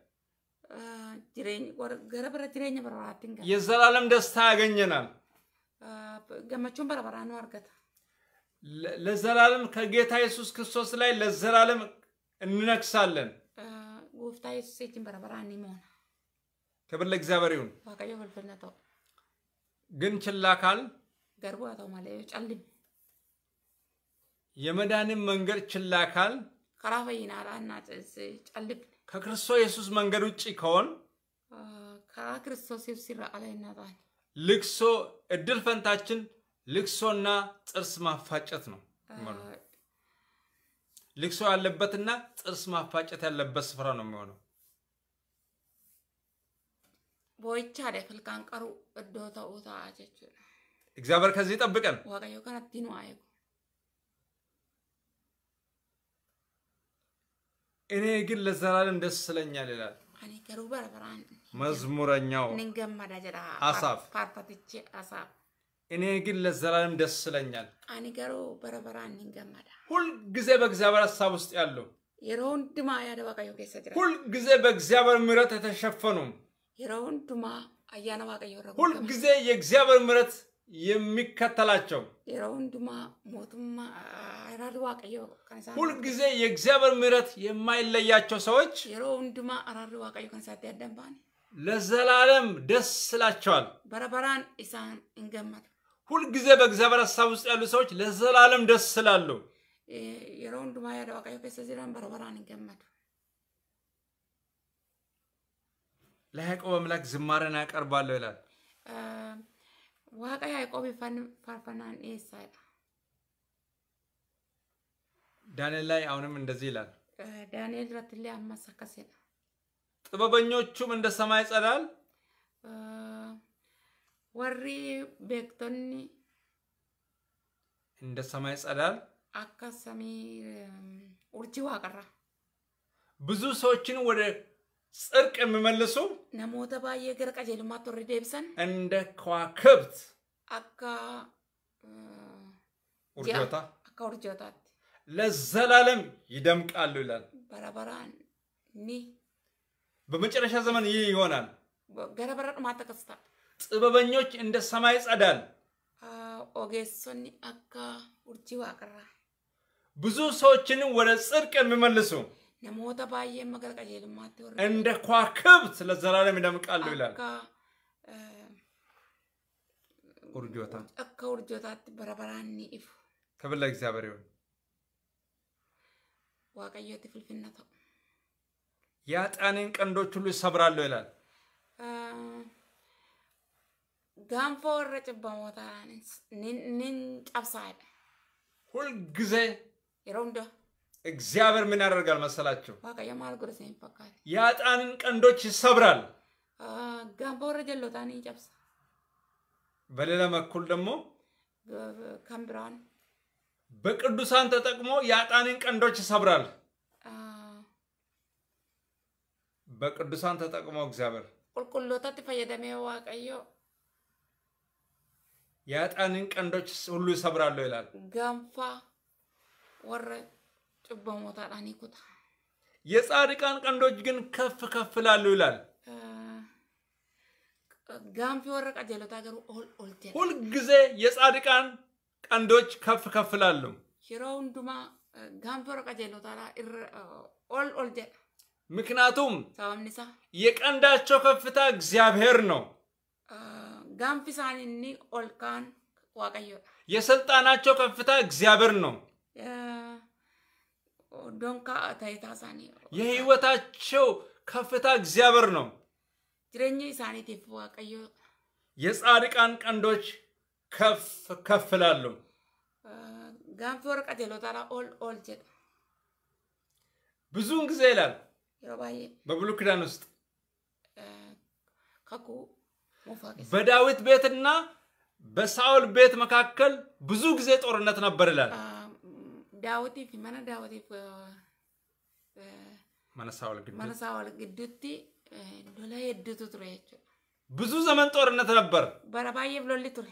የዘላለም ደስታ ያገኘናል። ለዘላለም ከጌታ ኢየሱስ ክርስቶስ ላይ ለዘላለም እንነግሳለን። ጉፍታ ኢየሱስ ክብር ለእግዚአብሔር ይሁን። ግን ችላ ካል ገርቡ አቶ ማለዮ ጨልም መንገድ ችላ ካል ከራፈይና ላና ከክርስቶስ ኢየሱስ መንገድ ውጭ ከሆን ከክርስቶስ ኢየሱስ እድል ፈንታችን ልክሶና ጥርስ ማፋጨት ነው። ልክሶ ያለበትና ጥርስ ማፋጨት ያለበት ስፍራ ነው የሚሆነው። ቦይቻ ደ ፍልቃን ቀሩ እዶ ተውታ አጀቹ እግዚአብሔር ከዚህ ይጠብቀን። ወቀዮ ከነቲ ነው አይጉ እኔ ግን ለዘላለም ደስ ስለኛል ይላል። አኒ ከሩ በረበራን መዝሙረኛው አሳፍ ፓርታቲቺ አሳፍ እኔ ግን ለዘላለም ደስ ስለኛል። አኔ ከሩ በረበራን ንገመዳ ሁልጊዜ በእግዚአብሔር ሀሳብ ውስጥ ያለው የሮን ድማ ያደ ወቀዮ ከሰጅራ በእግዚአብሔር ምሕረት የተሸፈኑም ሁልጊዜ የእግዚአብሔር ምረት የሚከተላቸው ሁልጊዜ የእግዚአብሔር ምረት የማይለያቸው ሰዎች ለዘላለም ደስ ስላቸዋል። በረበራን ኢሳን እንገመት ሁልጊዜ በእግዚአብሔር ሀሳብ ውስጥ ያሉ ሰዎች ለዘላለም ደስ ስላሉ የሮንዱማ ያደ ዋቃዮ ከሰ በረበራን እንገመቱ ለያዕቆብ አምላክ ዝማረን አቀርባለሁ ይላል። ዋቃ ያዕቆብ ፋርፈናን ኤሳ ዳንኤል ላይ አሁንም እንደዚህ ይላል። ዳንኤል ረትሌ አማስ ጥበበኞቹም እንደ ሰማይ ጸዳል ወሪ ቤክቶኒ እንደ ሰማይ ጸዳል አካሰሚ ውርጂ ዋቀራ ብዙ ሰዎችን ወደ ጽርቅ የምመልሱ ነሞተ ባየ gara ቀጀልማ warri deebisan እንደ ከዋክብት akka ውርጆታ akka ውርጆታatti ለዘላለም ይደምቃሉ ይላል። በረበራ ኒ በመጨረሻ ዘመን ይህ ይሆናል። ገረበረ ዱማት ተከስታ ጥበበኞች እንደ ሰማይ ጸዳል ኦጌሶኒ አካ ውርጂ ዋቅራ ብዙ ሰዎችንም ወደ ጽርቅ የሚመልሱ namoota ባየ magala qajeelummaatti ወር እንደ ኳክብት ለዘላለም ይደምቃሉ ይላል። ውርጆታ akka ውርጆታatti በረበራን ni ክብር ለእግዚአብሔር ይሁን። waaqayyooti ቀንዶች ሁሉ ይሰብራሉ ይላል። ጋንፎ ወረጭ በሞታ ንን ጨብሳ ሁልጊዜ የሮንዶ እግዚአብሔር ምን ያደርጋል መሰላችሁ? የአጣንን ቀንዶች ይሰብራል። በሌላ በኩል ደግሞ በቅዱሳን ተጠቅሞ የአጣንን ቀንዶች ይሰብራል። በቅዱሳን ተጠቅሞ እግዚአብሔር ቁልቁሎታት ፈየደሜ ዋቀዮ የአጣንን ቀንዶች ሁሉ ይሰብራሉ ይላል። ገንፋ ወረ ጭቦ ሞታል አኔኩታ የጻድቃን ቀንዶች ግን ከፍ ከፍ ላሉ ይላል። ጋንፊ ወረቃ ጀለት ሀገሩ ኦልቴ ሁልጊዜ የጻድቃን ቀንዶች ከፍ ከፍ ላሉ ሽሮው እንዱማ ጋንፊ ወረቃ ጀሎታ ኦል ኦልቴ ምክንያቱም ሰባምኒሳ የቀንዳቸው ከፍታ እግዚአብሔር ነው። ጋንፊ ሳኒኒ ኦልካን ዋቀዮ የስልጣናቸው ከፍታ እግዚአብሔር ነው። ዶንካ ታይታ ሳኒ የህይወታቸው ከፍታ እግዚአብሔር ነው። ጅረኛ ኢሳኒ ዋቀዮ የጻድቃን ቀንዶች ከፍ ከፍ ላሉ ጋንፊ ወረቀት የሎታላ ኦል ኦል ጀዳ ብዙውን ጊዜ ይላል በብሉይ ኪዳን ውስጥ ከኩ በዳዊት ቤትና በሳኦል ቤት መካከል ብዙ ጊዜ ጦርነት ነበር ይላል። daawwatiif mana daawwatiif mana saawwal gidduutti lola hedduutu ture jechuudha. ብዙ ዘመን ጦርነት ነበር። በረ ባየፍ ሎሊ ቱሬ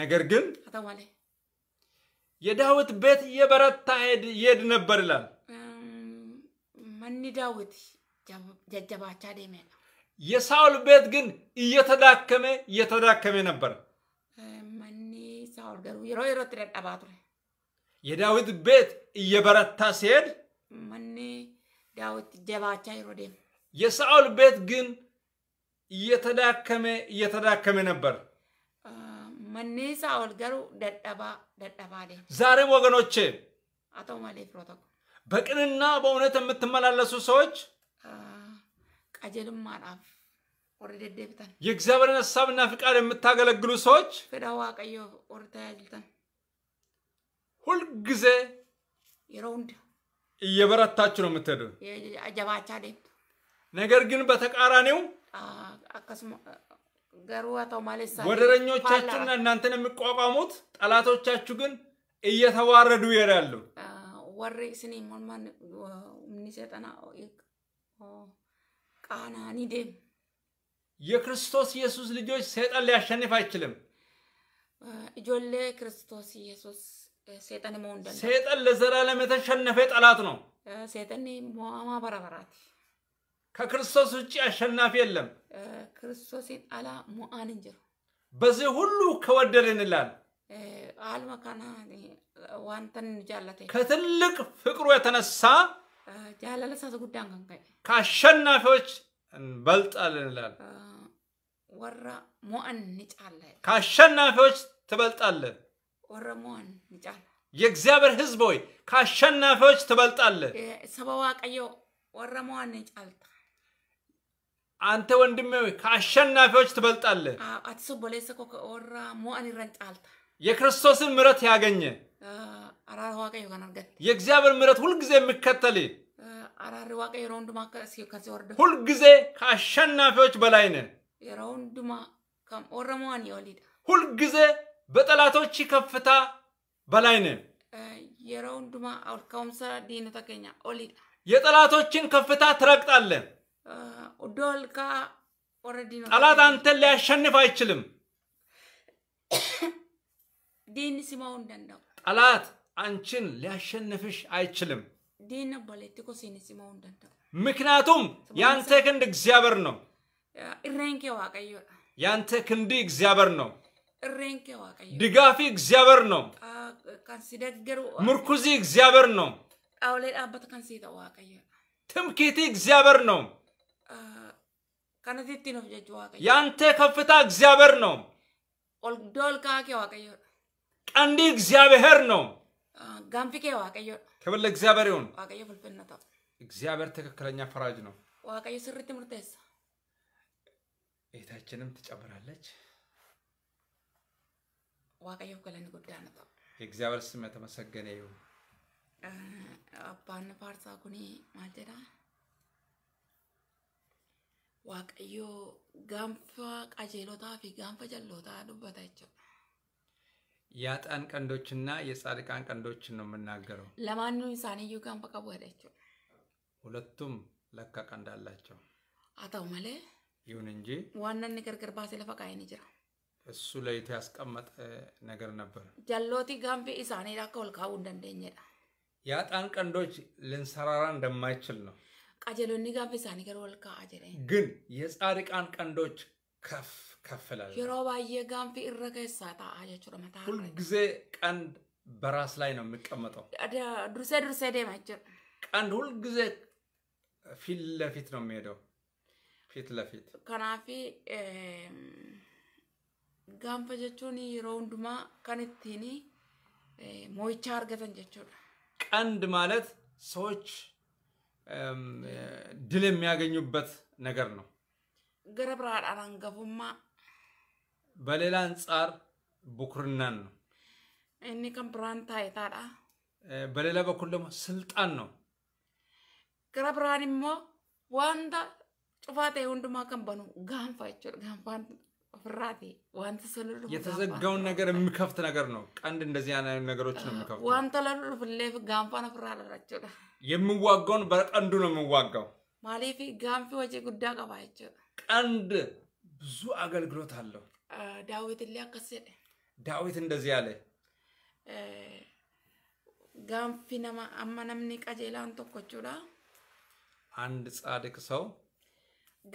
ነገር ግን ከተማለ የዳዊት ቤት እየበረታ ይሄድ ነበር ይላል። መኒ ዳዊት ጀጀባቻ ደሜ የሳውል ቤት ግን እየተዳከመ እየተዳከመ ነበር። መኒ ሳውል ገሩ የሮ የሮ ትደዳባ ቱሬ የዳዊት ቤት እየበረታ ሲሄድ መኒ ዳዊት ጀባቻ ይሮዴም የሳኦል ቤት ግን እየተዳከመ እየተዳከመ ነበር። መኒ ሳኦል ገሩ ደደባ ደደባ ዛሬ ወገኖቼ አቶ ማሌ ፕሮቶኮል በቅንና በእውነት የምትመላለሱ ሰዎች ቀጀልም አላፍ የእግዚአብሔርን ሀሳብና ፍቃድ የምታገለግሉ ሰዎች ፌዳ ዋቀዮ ወርተ ሁልጊዜ እየበረታችሁ ነው የምትሄዱ። ደ ነገር ግን በተቃራኒው ወደረኞቻችሁና እናንተን የሚቋቋሙት ጠላቶቻችሁ ግን እየተዋረዱ ይሄዳሉ። ወሬ ስኒ ሞልማን ምኒሰጠና ቃናኒ ደም የክርስቶስ ኢየሱስ ልጆች ሰይጣን ሊያሸንፍ አይችልም። እጆሌ ክርስቶስ ኢየሱስ ሰይጣን ለዘላለም የተሸነፈ ጠላት ነው። ሰይጣን ሞአማ በረበራት ከክርስቶስ ውጭ አሸናፊ የለም። ክርስቶስ አላ ሞአን እንጀሩ በዚህ ሁሉ ከወደደን አልመካና አልመ ካና ዋንተን ጃለተ ከትልቅ ፍቅሩ የተነሳ ጃለለሳት ጉዳን ከንከ ከአሸናፊዎች እንበልጣለን ይላል። ወራ ሞአን ንጫለ ከአሸናፊዎች ትበልጣለን። ኦሮሞን ንጫል የእግዚአብሔር ህዝብ ሆይ ከአሸናፊዎች ትበልጣለህ። ሰበዋቀዮ ኦሮሞን ንጫልታ አንተ ወንድሜ ሆይ ከአሸናፊዎች ትበልጣለ አትሱ ቦሌሰ ኮ ኦሮሞን ይረንጫልታ የክርስቶስን ምረት ያገኘ አራር ዋቀዮ የእግዚአብሔር ምረት ሁልጊዜ የሚከተል አራር ዋቀዮ ሮንዱማ ከሲወርደ ሁልጊዜ ከአሸናፊዎች በላይ ነህ። የሮንዱማ ከም ኦሮሞን ይወሊዳ ሁልጊዜ በጠላቶች ከፍታ በላይ ነን። የረውንድማ ድማ ኦልከምሰ ዲነተ ኬኛ ኦሊዳ የጠላቶችን ከፍታ ትረግጣለህ። ዶልካ ወረዲ ጠላት አንተን ሊያሸንፍ አይችልም። ዲን ሲማው እንደንዳው ጠላት አንቺን ሊያሸንፍሽ አይችልም። ዲነ ፖለቲኮ ሲኒ ሲማው እንደንዳው ምክንያቱም ያንተ ክንድ እግዚአብሔር ነው። ኢሬንኬ ዋቀዩ ያንተ ክንድ እግዚአብሔር ነው። ድጋፊ እግዚአብሔር ነው። ምርኩዚ እግዚአብሔር ነው። ትምክህቲ እግዚአብሔር ነው። ያንተ ከፍታ እግዚአብሔር ነው። ቀንዲ እግዚአብሔር ነው። ጋንፊኬ ዋቀዮ ክብር ለእግዚአብሔር ይሁን። ዋቀዮ ፍልፍነታ እግዚአብሔር ትክክለኛ ፈራጅ ነው። ዋቀዮ ስርት ምርቴሳ ጌታችንም ትጨምራለች። ዋቀየው ገለን ጉዳ ነ እግዚአብሔር ስም የተመሰገነ ይሁን። አባን ፓርታ ኩኒ ማልጀዳ ዋቀዮ ጋንፋ ቀጀሎታ ፊ ጋንፋ ጀሎታ ዱበታቸው የአጣን ቀንዶችና የጻድቃን ቀንዶች ነው የምናገረው። ለማኑ ኢንሳንዩ ጋን በቀቡ ሄደችው ሁለቱም ለካ ቀንድ አታው መለ ይሁን እንጂ ዋናን ነገር ገርባ ስለፈቃይን ይጅራ እሱ ለይቶ ያስቀመጠ ነገር ነበር። ጀሎቲ ጋምቢ ኢሳኒ ራከ ወልካው እንደንደኝዳ የአጣን ቀንዶች ልንሰራራ እንደማይችል ነው። ቀጀሎኒ ጋምቢ ኢሳኒ ገር ወልካ አጀረ ግን የጻድቃን ቀንዶች ከፍ ከፍ ይላል። የሮ ባየ ጋምቢ እረከ ሳታ አጀቹ ረመታ ሁልጊዜ ቀንድ በራስ ላይ ነው የሚቀመጠው። ዱርሴ ዱርሴ ደም አጭር ቀንድ ሁልጊዜ ፊት ለፊት ነው የሚሄደው ፊት ለፊት ከናፊ gaanfa jechuun yeroo hundumaa kan ittiin eh, moo'ichaa argatan jechuudha። ቀንድ ማለት ሰዎች ድል የሚያገኙበት ነገር ነው። ገረ ብርሃን አንገፉማ በሌላ አንጻር ብኩርናን ነው። እኔ ከን ብርሃን ታይታዳ በሌላ በኩል ደግሞ ስልጣን ነው። ገረ ብርሃን ሞ ዋንዳ ጩፋ ሁንዱማ ከን በኑ ጋንፋ ይችል ጋንፋን ራቤ ዋንተ ሰለሉ የተዘጋውን ነገር የምከፍት ነገር ነው። ቀንድ እንደዚህ ያለ ነገሮች ነው የምከፍት። ዋንተ ለሉ ፍሌፍ ጋንፋ ነፍራ አላቸው የምዋጋውን በቀንዱ ነው የምዋጋው። ማሌፊ ጋንፊ ወጪ ጉዳ ቀባቸው ቀንድ ብዙ አገልግሎት አለው። ዳዊት ሊያከሰደ ዳዊት እንደዚህ አለ ጋንፊ ነማ አማ ነምኒ ቀጀላን ተኮቹላ አንድ ጻድቅ ሰው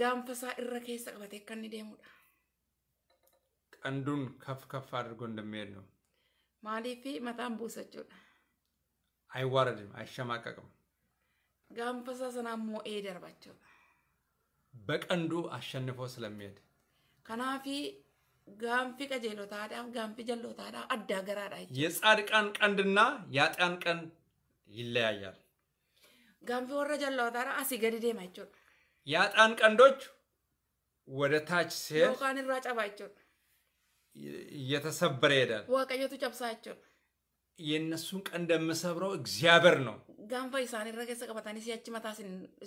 ጋንፈሳ እረ ሰቅበቴ ከኒ ደሙዳ ቀንዱን ከፍ ከፍ አድርጎ እንደሚሄድ ነው። ማሊፊ መጣን ቡሰችው አይዋረድም፣ አይሸማቀቅም። ጋንፈሳ ሰናሞ ኤ ደርባቸው በቀንዱ አሸንፎ ስለሚሄድ ከናፊ ጋንፊ ቀጀሎ ታዳ ጋንፊ ጀሎ ታዳ አዳገራ ገራዳ የጻድቃን ቀንድና የአጥያን ቀንድ ይለያያል። ጋንፊ ወረ ጀሎ ጀሎታዳ አሲ ገድዴ ዴማ የአጣን ቀንዶች ወደ ታች ሲሄድ ዮካን ራጫ ጨባ እየተሰበረ ይሄዳል። ወቀየቱ ጨብሳቸው የእነሱን ቀን እንደምሰብረው እግዚአብሔር ነው። ጋንፋ ይሳን ረገሰ ቀበታኒ ሲያች መታ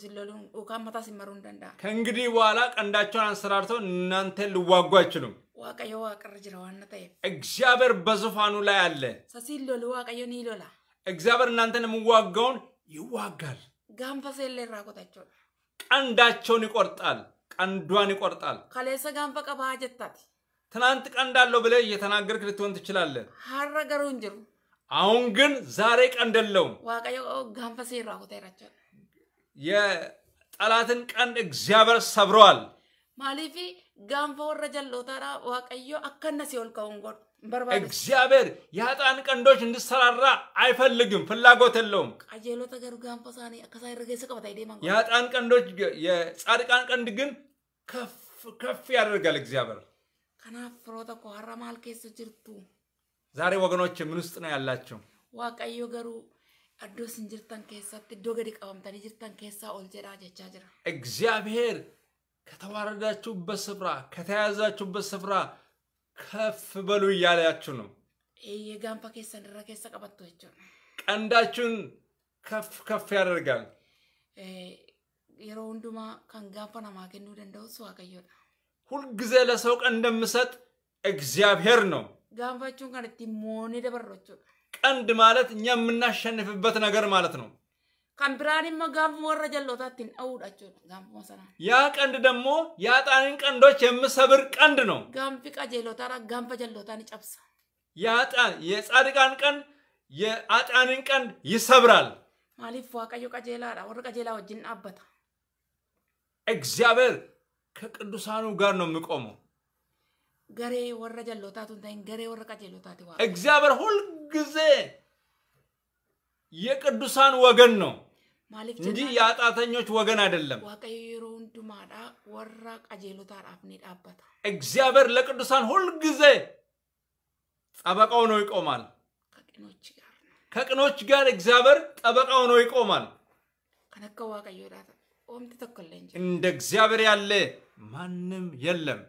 ሲለሉ ኡካን መታ ሲመሩ እንደንዳ ከእንግዲህ በኋላ ቀንዳቸውን አንሰራርተው እናንተ ልዋጉ አይችሉም። ዋቀዮ ዋቅር ጅራ ዋና እግዚአብሔር በዙፋኑ ላይ አለ። ሰሲሎሉ ዋቀዮ ኒሎላ እግዚአብሔር እናንተን የምዋጋውን ይዋጋል። ጋንፋ ሴለ ራቆታቸው ቀንዳቸውን ይቆርጣል። ቀንዷን ይቆርጣል። ከሌሰ ጋንፋ ቀባ ጀታት ትናንት ቀን እንዳለው ብለህ እየተናገርክ ልትሆን ትችላለህ። አረገሩ ገሩ እንጅሩ አሁን ግን ዛሬ ቀን እንደለውም ዋቀዮ ጋንፈሴራ ኮቴራቸው የጠላትን ቀን እግዚአብሔር ሰብረዋል። ማሊፊ ጋንፈ ወረ ጀሎታራ ዋቀዮ አከነ ሲኦል ከውን ጎድ እግዚአብሔር የኃጥአን ቀንዶች እንድሰራራ አይፈልግም፣ ፍላጎት የለውም። ተገሩ አከሳይ የኃጥአን ቀንዶች የጻድቃን ቀንድ ግን ከፍ ከፍ ያደርጋል እግዚአብሔር Kanaaf firoota koo har'a maal keessa jirtu? ዛሬ ወገኖች ምን ውስጥ ነው ያላቸው? Waaqayyo garuu iddoo isin jirtan keessatti iddoo gadi qabamtanii jirtan keessaa ol jedhaa jechaa jira. እግዚአብሔር ከተዋረዳችሁበት ስፍራ ከተያዛችሁበት ስፍራ ከፍ በሉ እያላችሁ ነው። Eeyyee gaanfa keessan irra keessa qabattu jechuudha. ቀንዳችሁን ከፍ ከፍ ያደርጋል። Yeroo hundumaa kan gaanfa namaa kennuu danda'us Waaqayyoodha. ሁልጊዜ ለሰው ቀን እንደምሰጥ እግዚአብሔር ነው። ጋንፋችሁን ከነቲ ሞኔ ደበሮቹ ቀንድ ማለት እኛ የምናሸንፍበት ነገር ማለት ነው። ከንብራኒማ ጋንፉ ወረ ጀሎታትን አውዳቸው ጋንፉ ያ ቀንድ ደግሞ የአጣንን ቀንዶች የምሰብር ቀንድ ነው። ጋንፊ ቀጀሎታራ ጋንፈ ጀሎታን ይጨብሳ የአጣን የጻድቃን ቀንድ የአጣንን ቀንድ ይሰብራል። ማሊፍ ዋቀዮ ቀጀላራ ወረ ቀጀላ ወጅን አበታ እግዚአብሔር ከቅዱሳኑ ጋር ነው የምቆመው። ገሬ ወረ ጀሎታቱን ታይን ገሬ ወረ ቀጀሎታት ዋ እግዚአብሔር ሁልጊዜ የቅዱሳን ወገን ነው እንጂ የአጣተኞች ወገን አይደለም። ዳበታ እግዚአብሔር ለቅዱሳን ሁልጊዜ ጠበቃው ነው ይቆማል። ከቅኖች ጋር ከቅኖች ጋር እግዚአብሔር ጠበቃው ነው ይቆማል። ከነከ ዋቀዮዳት እንደ እግዚአብሔር ያለ ማንም የለም።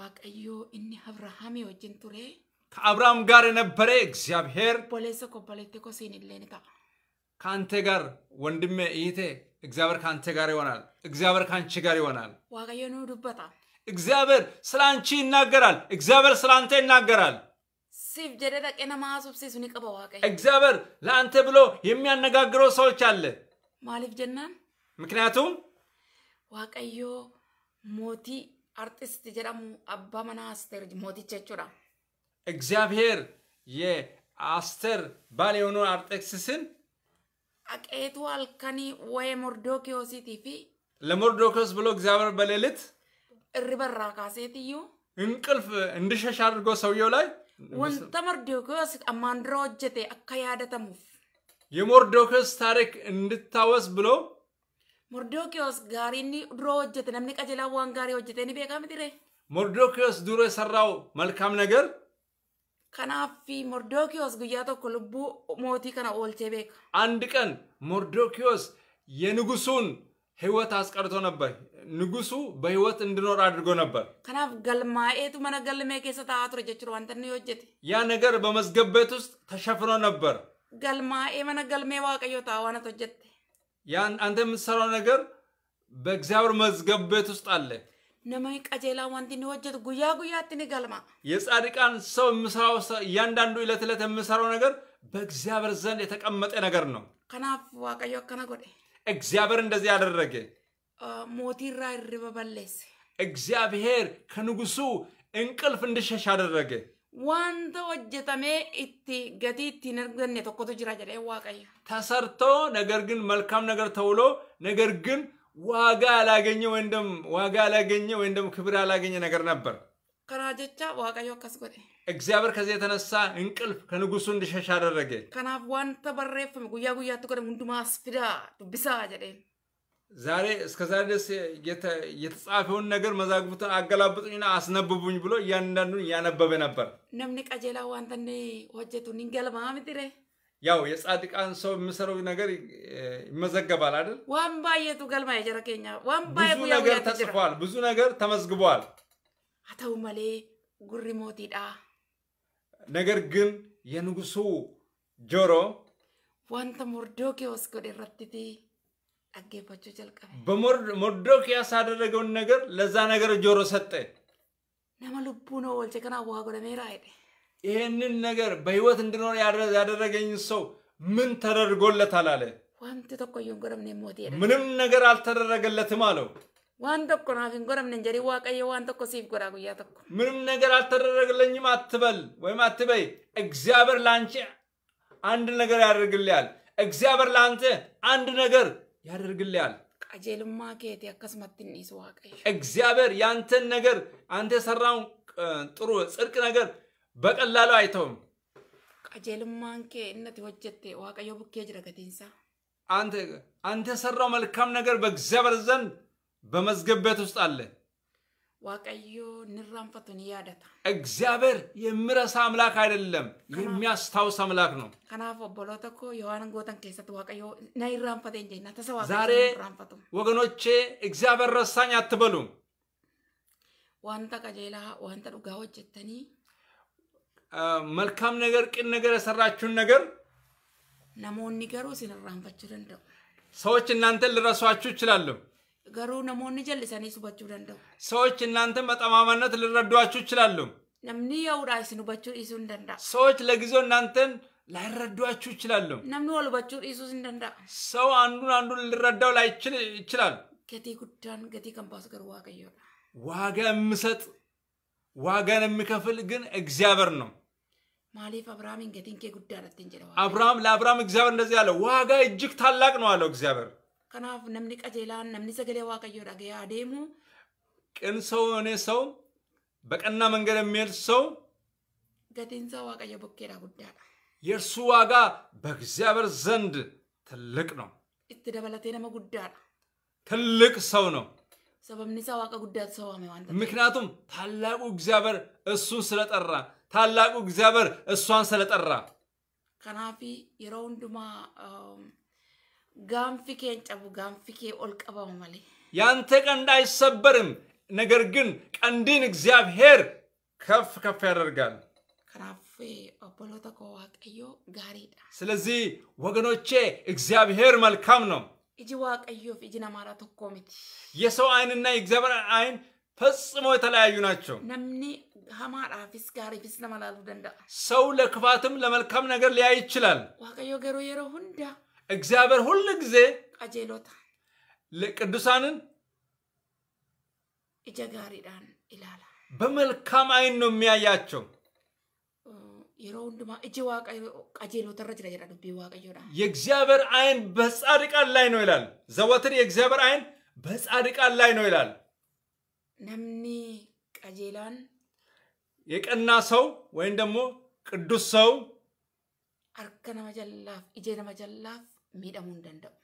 ዋቀዮ እኒ አብርሃም ወጅን ቱሬ ከአብርሃም ጋር የነበረ እግዚአብሔር ከአንተ ጋር ወንድሜ እይቴ እግዚአብሔር ከአንተ ጋር ይሆናል። እግዚአብሔር ከአንቺ ጋር ይሆናል። ዋቀዮ ኑ ዱበታ እግዚአብሔር ስለ አንቺ ይናገራል። እግዚአብሔር ስለ አንተ ይናገራል። ሲፍ ጀደ ደቄ ነማ ሱብሲሱን ዋቀ እግዚአብሔር ለአንተ ብሎ የሚያነጋግረው ሰዎች አለ ማሊፍ ጀናን ምክንያቱም ዋቀዮ ሞቲ አርቲስት ጀዳሙ አባ መና አስተር ሞቲች ጀቹራ እግዚአብሔር የአስቴር ባል የሆነውን አርጤክስስን አቄቱ አልከኒ ወይ ሞርዶኪዮሲቲ ፊ ለሞርዶኪዮስ ብሎ እግዚአብሔር በሌሊት እርበራ ካሴትዩ እንቅልፍ እንድሸሽ አድርጎ ሰውየው ላይ ወንተ መርዶኪዮስ አማንድሮ ጀቴ አካያደተሙፍ የሞርዶኪዮስ ታሪክ እንድታወስ ብሎ Mordookiyoos gaarii inni duroo hojjete namni qajeelaa waan gaarii hojjete ni beekaa mitiree? Mordookiyoos duroo sarraa'u malkaam nagar. Kanaaf Mordookiyoos guyyaa tokko lubbuu mootii kana oolchee beeka. Anድ ቀን ሞርዶኪዮስ የንጉሱን ህይወት አስቀርቶ ነበር። ንጉሱ በህይወት እንዲኖር አድርጎ ነበር። ከናፍ ገልማኤቱ መነ ገልሜ ኬሰ ታአ ቱረ ጀችሩ ዋንተን ሆጀቴ ያ ነገር በመዝገብ ቤት ውስጥ ተሸፍኖ ነበር። ገልማኤ መነ ገልሜ ዋቀዮ ታዋነት ሆጀቴ ያን አንተ የምትሰራው ነገር በእግዚአብሔር መዝገብ ቤት ውስጥ አለ። ነማይ ቀጀላ ዋንቲን ንወጀት ጉያ ጉያ ገልማ የጻድቃን ሰው የምሰራው እያንዳንዱ ዕለት ዕለት የምሰራው ነገር በእግዚአብሔር ዘንድ የተቀመጠ ነገር ነው። ከናፍ ዋቀዮ ከነ እግዚአብሔር እንደዚህ ያደረገ ሞቲራ ሪበበሌስ እግዚአብሔር ከንጉሱ እንቅልፍ እንድሸሽ አደረገ። wanta hojjetamee itti gatii ittiin arganne tokkotu jira jedhee waaqayyo. Tasartoo ነገር ግን መልካም ነገር ተውሎ ነገር ግን ዋጋ ያላገኘ ወይም ዋጋ ያላገኘ ወይም ክብር ያላገኘ ነገር ነበር። ከና ጀቻ ዋቀዮ እግዚአብሔር ከዚህ የተነሳ እንቅልፍ ከንጉሱ እንዲሸሽ አደረገ። ከናፍ ዋንተ በሬፈም ጉያ ጉያቱ ጎደ ሁንዱማስ ፊዳ ዱብሳ ጀዴን ዛሬ እስከ ዛሬ ድረስ የተጻፈውን ነገር መዛግብትን አገላብጡኝና አስነብቡኝ ብሎ እያንዳንዱን እያነበበ ነበር። ነምን ቀጀላ ዋንተን ሆጀቱን ይንገልማ ምትሬ ያው የጻድቃን ሰው የምሰረው ነገር ይመዘገባል አይደል? ዋንባየቱ ገልማ የጀረኬኛ ዋንባየቱ ብዙ ነገር ተጽፏል፣ ብዙ ነገር ተመዝግቧል። አተው መሌ ጉሪ ሞቲዳ ነገር ግን የንጉሱ ጆሮ ዋንተ ሙርዶ ኬዎስ ጎዴ በሞርዶኪያስ ያደረገውን ነገር ለዛ ነገር ጆሮ ሰጠ። ይህንን ነገር በህይወት እንድኖር ያደረገኝ ሰው ምን ተደርጎለታል አለ። ምንም ነገር አልተደረገለትም አለው። ዋን ቶኮ ናፍ hin godhamne jedhi waaqayyo waan tokko siif godha guyyaa ምንም ነገር አልተደረገለኝም አትበል ወይም አትበይ። እግዚአብሔር ለአንቺ አንድ ነገር ያደርግልሃል። እግዚአብሔር ለአንተ አንድ ነገር ያደርግልያል። ቀጀልማ ኬት ያከስመትን ኢስ እግዚአብሔር ያንተን ነገር አንተ የሰራውን ጥሩ ጽድቅ ነገር በቀላሉ አይተውም። ቀጀልማን ኬ እነት ወጀቴ ዋቀዮ ቡኬ ጅረ ገቲንሳ አንተ የሰራው መልካም ነገር በእግዚአብሔር ዘንድ በመዝገብ ቤት ውስጥ አለ። ንራንፈቱን እያደታ እግዚአብሔር የሚረሳ አምላክ አይደለም፣ የሚያስታውስ አምላክ ነው። ከናፎ ቦሎተኮ ጎተን ከሰት እንጂ ዛሬ ወገኖቼ እግዚአብሔር ረሳኝ አትበሉ። ዋንተ ቀጀላ ዋንተ ዱጋ እተኒ መልካም ነገር፣ ቅን ነገር የሰራችሁን ነገር ነሞኒ ንገሩ ሲንራንፈችሁ ደንደው ሰዎች እናንተን ልረሷችሁ ይችላለሁ። garuu namoonni jal'isanii hubachuu danda'u. ሰዎች እናንተን በጠማማነት ልረዷችሁ ይችላሉ። namni yaa'uudha isin hubachuu dhiisuu hin danda'a. ሰዎች ለጊዜው እናንተን ላይረዷችሁ ይችላሉ። namni wal hubachuu dhiisuus hin danda'a. ሰው አንዱን አንዱን ሊረዳው ላይችል ይችላል። gatii guddaan gatii kan baasu garuu waaqayyoodha. ዋጋ የምሰጥ ዋጋን የሚከፍል ግን እግዚአብሔር ነው። ማሊፍ አብርሃም እንገቲንኬ ጉዳይ አላትንጀለ አብርሃም ለአብርሃም እግዚአብሔር እንደዚህ አለው፣ ዋጋ እጅግ ታላቅ ነው አለው እግዚአብሔር። Kanaaf namni qajeelaan namni sagalee waaqayyoo dhagayee adeemu. Qin ሰው የሆነ ሰው በቀና መንገድ የሚሄድ waaqayyo bokkeedha guddaadha. Yersuu waagaa በእግዚአብሔር ዘንድ ትልቅ ነው። itti dabalatee nama guddaadha. Tallaq sa'u no. sababni isaa waaqa guddaatu sawaame waan ta'eef. gizaabar isuun sila እሱን ስለጠራ gizaabar isuun sila ስለጠራ። Kanaafi yeroo hundumaa ጋንፊኬን ጨቡ ጋንፊኬ ኦል ቀባው ያንተ ቀንድ አይሰበርም፣ ነገር ግን ቀንዲን እግዚአብሔር ከፍ ከፍ ያደርጋል። ከናፌ ኦቦሎተ ዋቀዮ ጋሪዳ ስለዚህ ወገኖቼ እግዚአብሔር መልካም ነው። እጅ ዋቀዮፍ እጅ ነማራ ቶኮ ሚቲ የሰው አይንና የእግዚአብሔር አይን ፈጽሞ የተለያዩ ናቸው። ነምኒ ሀማዳፊስ ጋሪፊስ ነመላሉ ደንዳ ሰው ለክፋትም ለመልካም ነገር ሊያይ ይችላል። ዋቀዮ ገሮ የሮ ሁንዳ እግዚአብሔር ሁሉ ጊዜ ቀጀሎታ ቅዱሳንን እጀጋሪ ይላል። በመልካም አይን ነው የሚያያቸው። የሮውንድማ እጅ ዋቀ ቀጀሎታ ረጅ ላይ ይላሉ የእግዚአብሔር አይን በጻድቃን ላይ ነው ይላል። ዘወትር የእግዚአብሔር አይን በጻድቃን ላይ ነው ይላል። ነምኒ ቀጀላን የቀና ሰው ወይም ደግሞ ቅዱስ ሰው አርከ ነመጀላፍ እጄ ነመጀላፍ ሚደሙ እንደንደው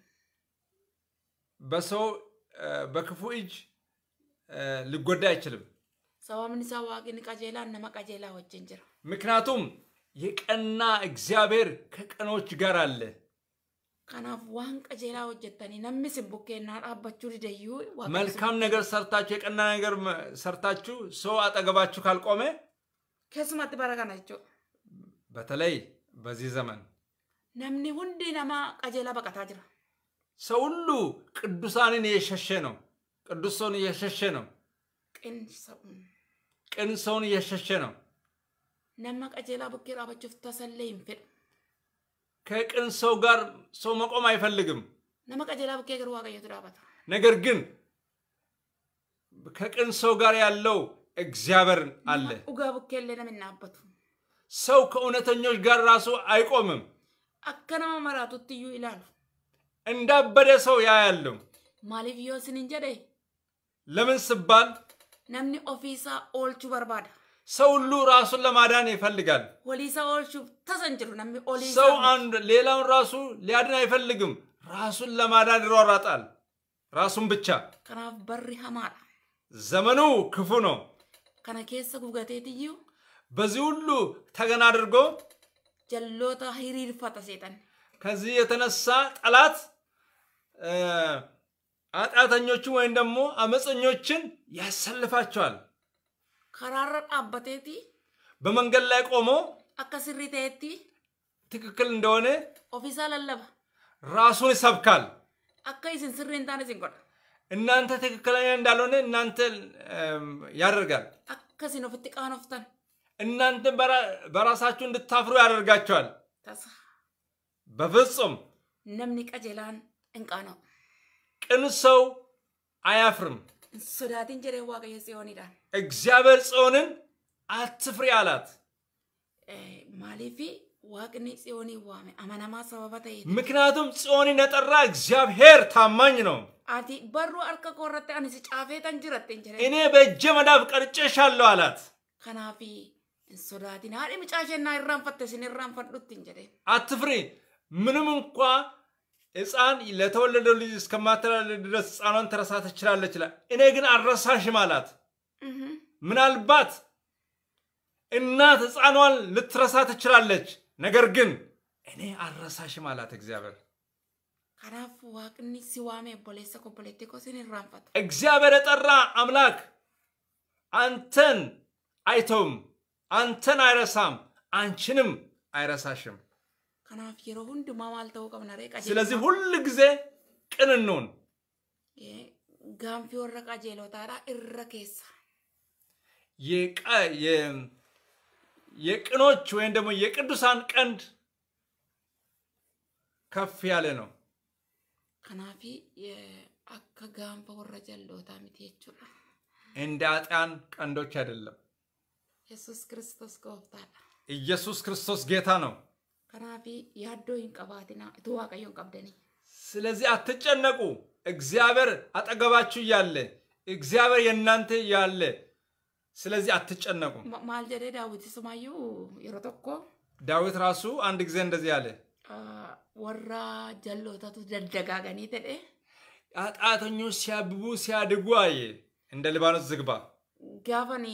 በሰው በክፉ እጅ ልጎዳ አይችልም። ሰዋ ምን ሰዋ ግን ቀጀላ እነማ ቀጀላ ወጀንጅር ምክንያቱም የቀና እግዚአብሔር ከቀኖች ጋር አለ። ከናፍ ዋን ቀጀላ ወጀተኒ ነምስ ቡኬና አባቹ ልደዩ መልካም ነገር ሰርታችሁ የቀና ነገር ሰርታችሁ ሰው አጠገባችሁ ካልቆመ ከስማት በረጋ በተለይ በዚህ ዘመን namni hundi namaa qajeelaa baqataa jira። ሰው ሁሉ ቅዱሳንን እየሸሸ ነው። ቅዱስ ሰውን እየሸሸ ነው። ቅን ሰውን ቅን ሰውን እየሸሸ ነው። ነማ ቀጀላ ቡኬ ራበችፍ ተሰለይም ፌ ከቅን ሰው ጋር ሰው መቆም አይፈልግም። ነማ ቀጀላ ቡኬ ገር ዋቀየቱ ዳበታ ነገር ግን ከቅን ሰው ጋር ያለው እግዚአብሔር አለ። ኡጋ ቡኬ ለነምናበቱ ሰው ከእውነተኞች ጋር ራሱ አይቆምም። akkanama iyyuu ይላሉ እንዳበደ ሰው ያያለሁ። ማሊፍ ዮስን እንጀደ ለምን ስባል ነምኒ ኦፊሳ ኦልቹ በርባዳ ሰው ሁሉ ራሱን ለማዳን ይፈልጋል። ወሊሳ ኦልቹ ተሰንጅሩ ነምኒ ኦሊሳ ሰው አንድ ሌላውን ራሱ ሊያድን አይፈልግም። ራሱን ለማዳን ይሯሯጣል። ራሱን ብቻ ከናፍ በሪ ሀማዳ ዘመኑ ክፉ ነው። ከነ ኬሰ በዚህ ሁሉ ተገና አድርጎ ጀሎታ ሂሪርፋታ ሴጠን ከዚህ የተነሳ ጠላት አጣተኞችን ወይም ደግሞ አመፀኞችን ያሰልፋቸዋል። ከራራ ዳባቴቲ በመንገድ ላይ ቆሞ አከስሪቴቲ ትክክል እንደሆነ ኦፊሳ ለለበ ራሱን ይሰብካል። አካ ይስን ስሪ እንታነ እናንተ ትክክለኛ እንዳልሆነ እናንተ ያደርጋል። አከሲን ኦፍቲ ቃኖፍተን እናንተ በራሳችሁ እንድታፍሩ ያደርጋቸዋል። በፍጹም ነምኒ ቀጀላን እንቃ ነው። ቅን ሰው አያፍርም። ሶዳትን ጀሬ ዋቀየ ጽዮኒዳን እግዚአብሔር ጽዮንን አትፍሪ አላት። ማሊፊ ዋቅኒ ጽዮኒ ዋሜ አማናማ ሰበባ ተየ ምክንያቱም ጽዮንን ነጠራ እግዚአብሔር ታማኝ ነው። አቲ በሩ አርከ ኮረተ አንስ ጫፌ ተንጅረቴን ጀሬ እኔ በእጄ መዳፍ ቀርጬሻለሁ አላት። ከናፊ hin sodaatin ምጫሸና mucaa ishennaa irraanfatte isin irraanfadhutti hin ምንም እንኳ ህፃን ለተወለደው ልጅ እስከማተላለፍ ድረስ ህፃኗን ተረሳ ትችላለች ይላል። እኔ ግን አልረሳሽም አላት። ምናልባት እናት ህፃኗን ልትረሳ ትችላለች፣ ነገር ግን እኔ አልረሳሽም አላት እግዚአብሔር። ከናፍ ዋቅኒ ሲዋሜ ቦሌሰ ኮቦሌቴ ሲኒራንፈት እግዚአብሔር የጠራ አምላክ አንተን አይተውም። አንተን አይረሳም፣ አንቺንም አይረሳሽም። ስለዚህ ሁል ጊዜ ቅን እንሁን። የቅኖች ወይም ደግሞ የቅዱሳን ቀንድ ከፍ ያለ ነው። ከናፊ አከ ጋንፈ ወረ ጀሎታ ሚቲ እንደ አጥያን ቀንዶች አይደለም። ኢየሱስ ክርስቶስ ጎፍታላ ኢየሱስ ክርስቶስ ጌታ ነው። ከናፊ ያዶ ሂንቀባትና እቱ ቀብደኒ ስለዚህ አትጨነቁ። እግዚአብሔር አጠገባችሁ ያለ እግዚአብሔር የእናንተ ያለ ስለዚህ አትጨነቁ። ማል ጀዴ ዳዊት ስማዩ የሮ ዳዊት ራሱ አንድ ጊዜ እንደዚህ አለ ወራ ጀሎታቱ ደደጋገኒ ተዴ ኃጢአተኞች ሲያብቡ ሲያድጉ አየ እንደ ሊባኖስ ዝግባ ጋቫኒ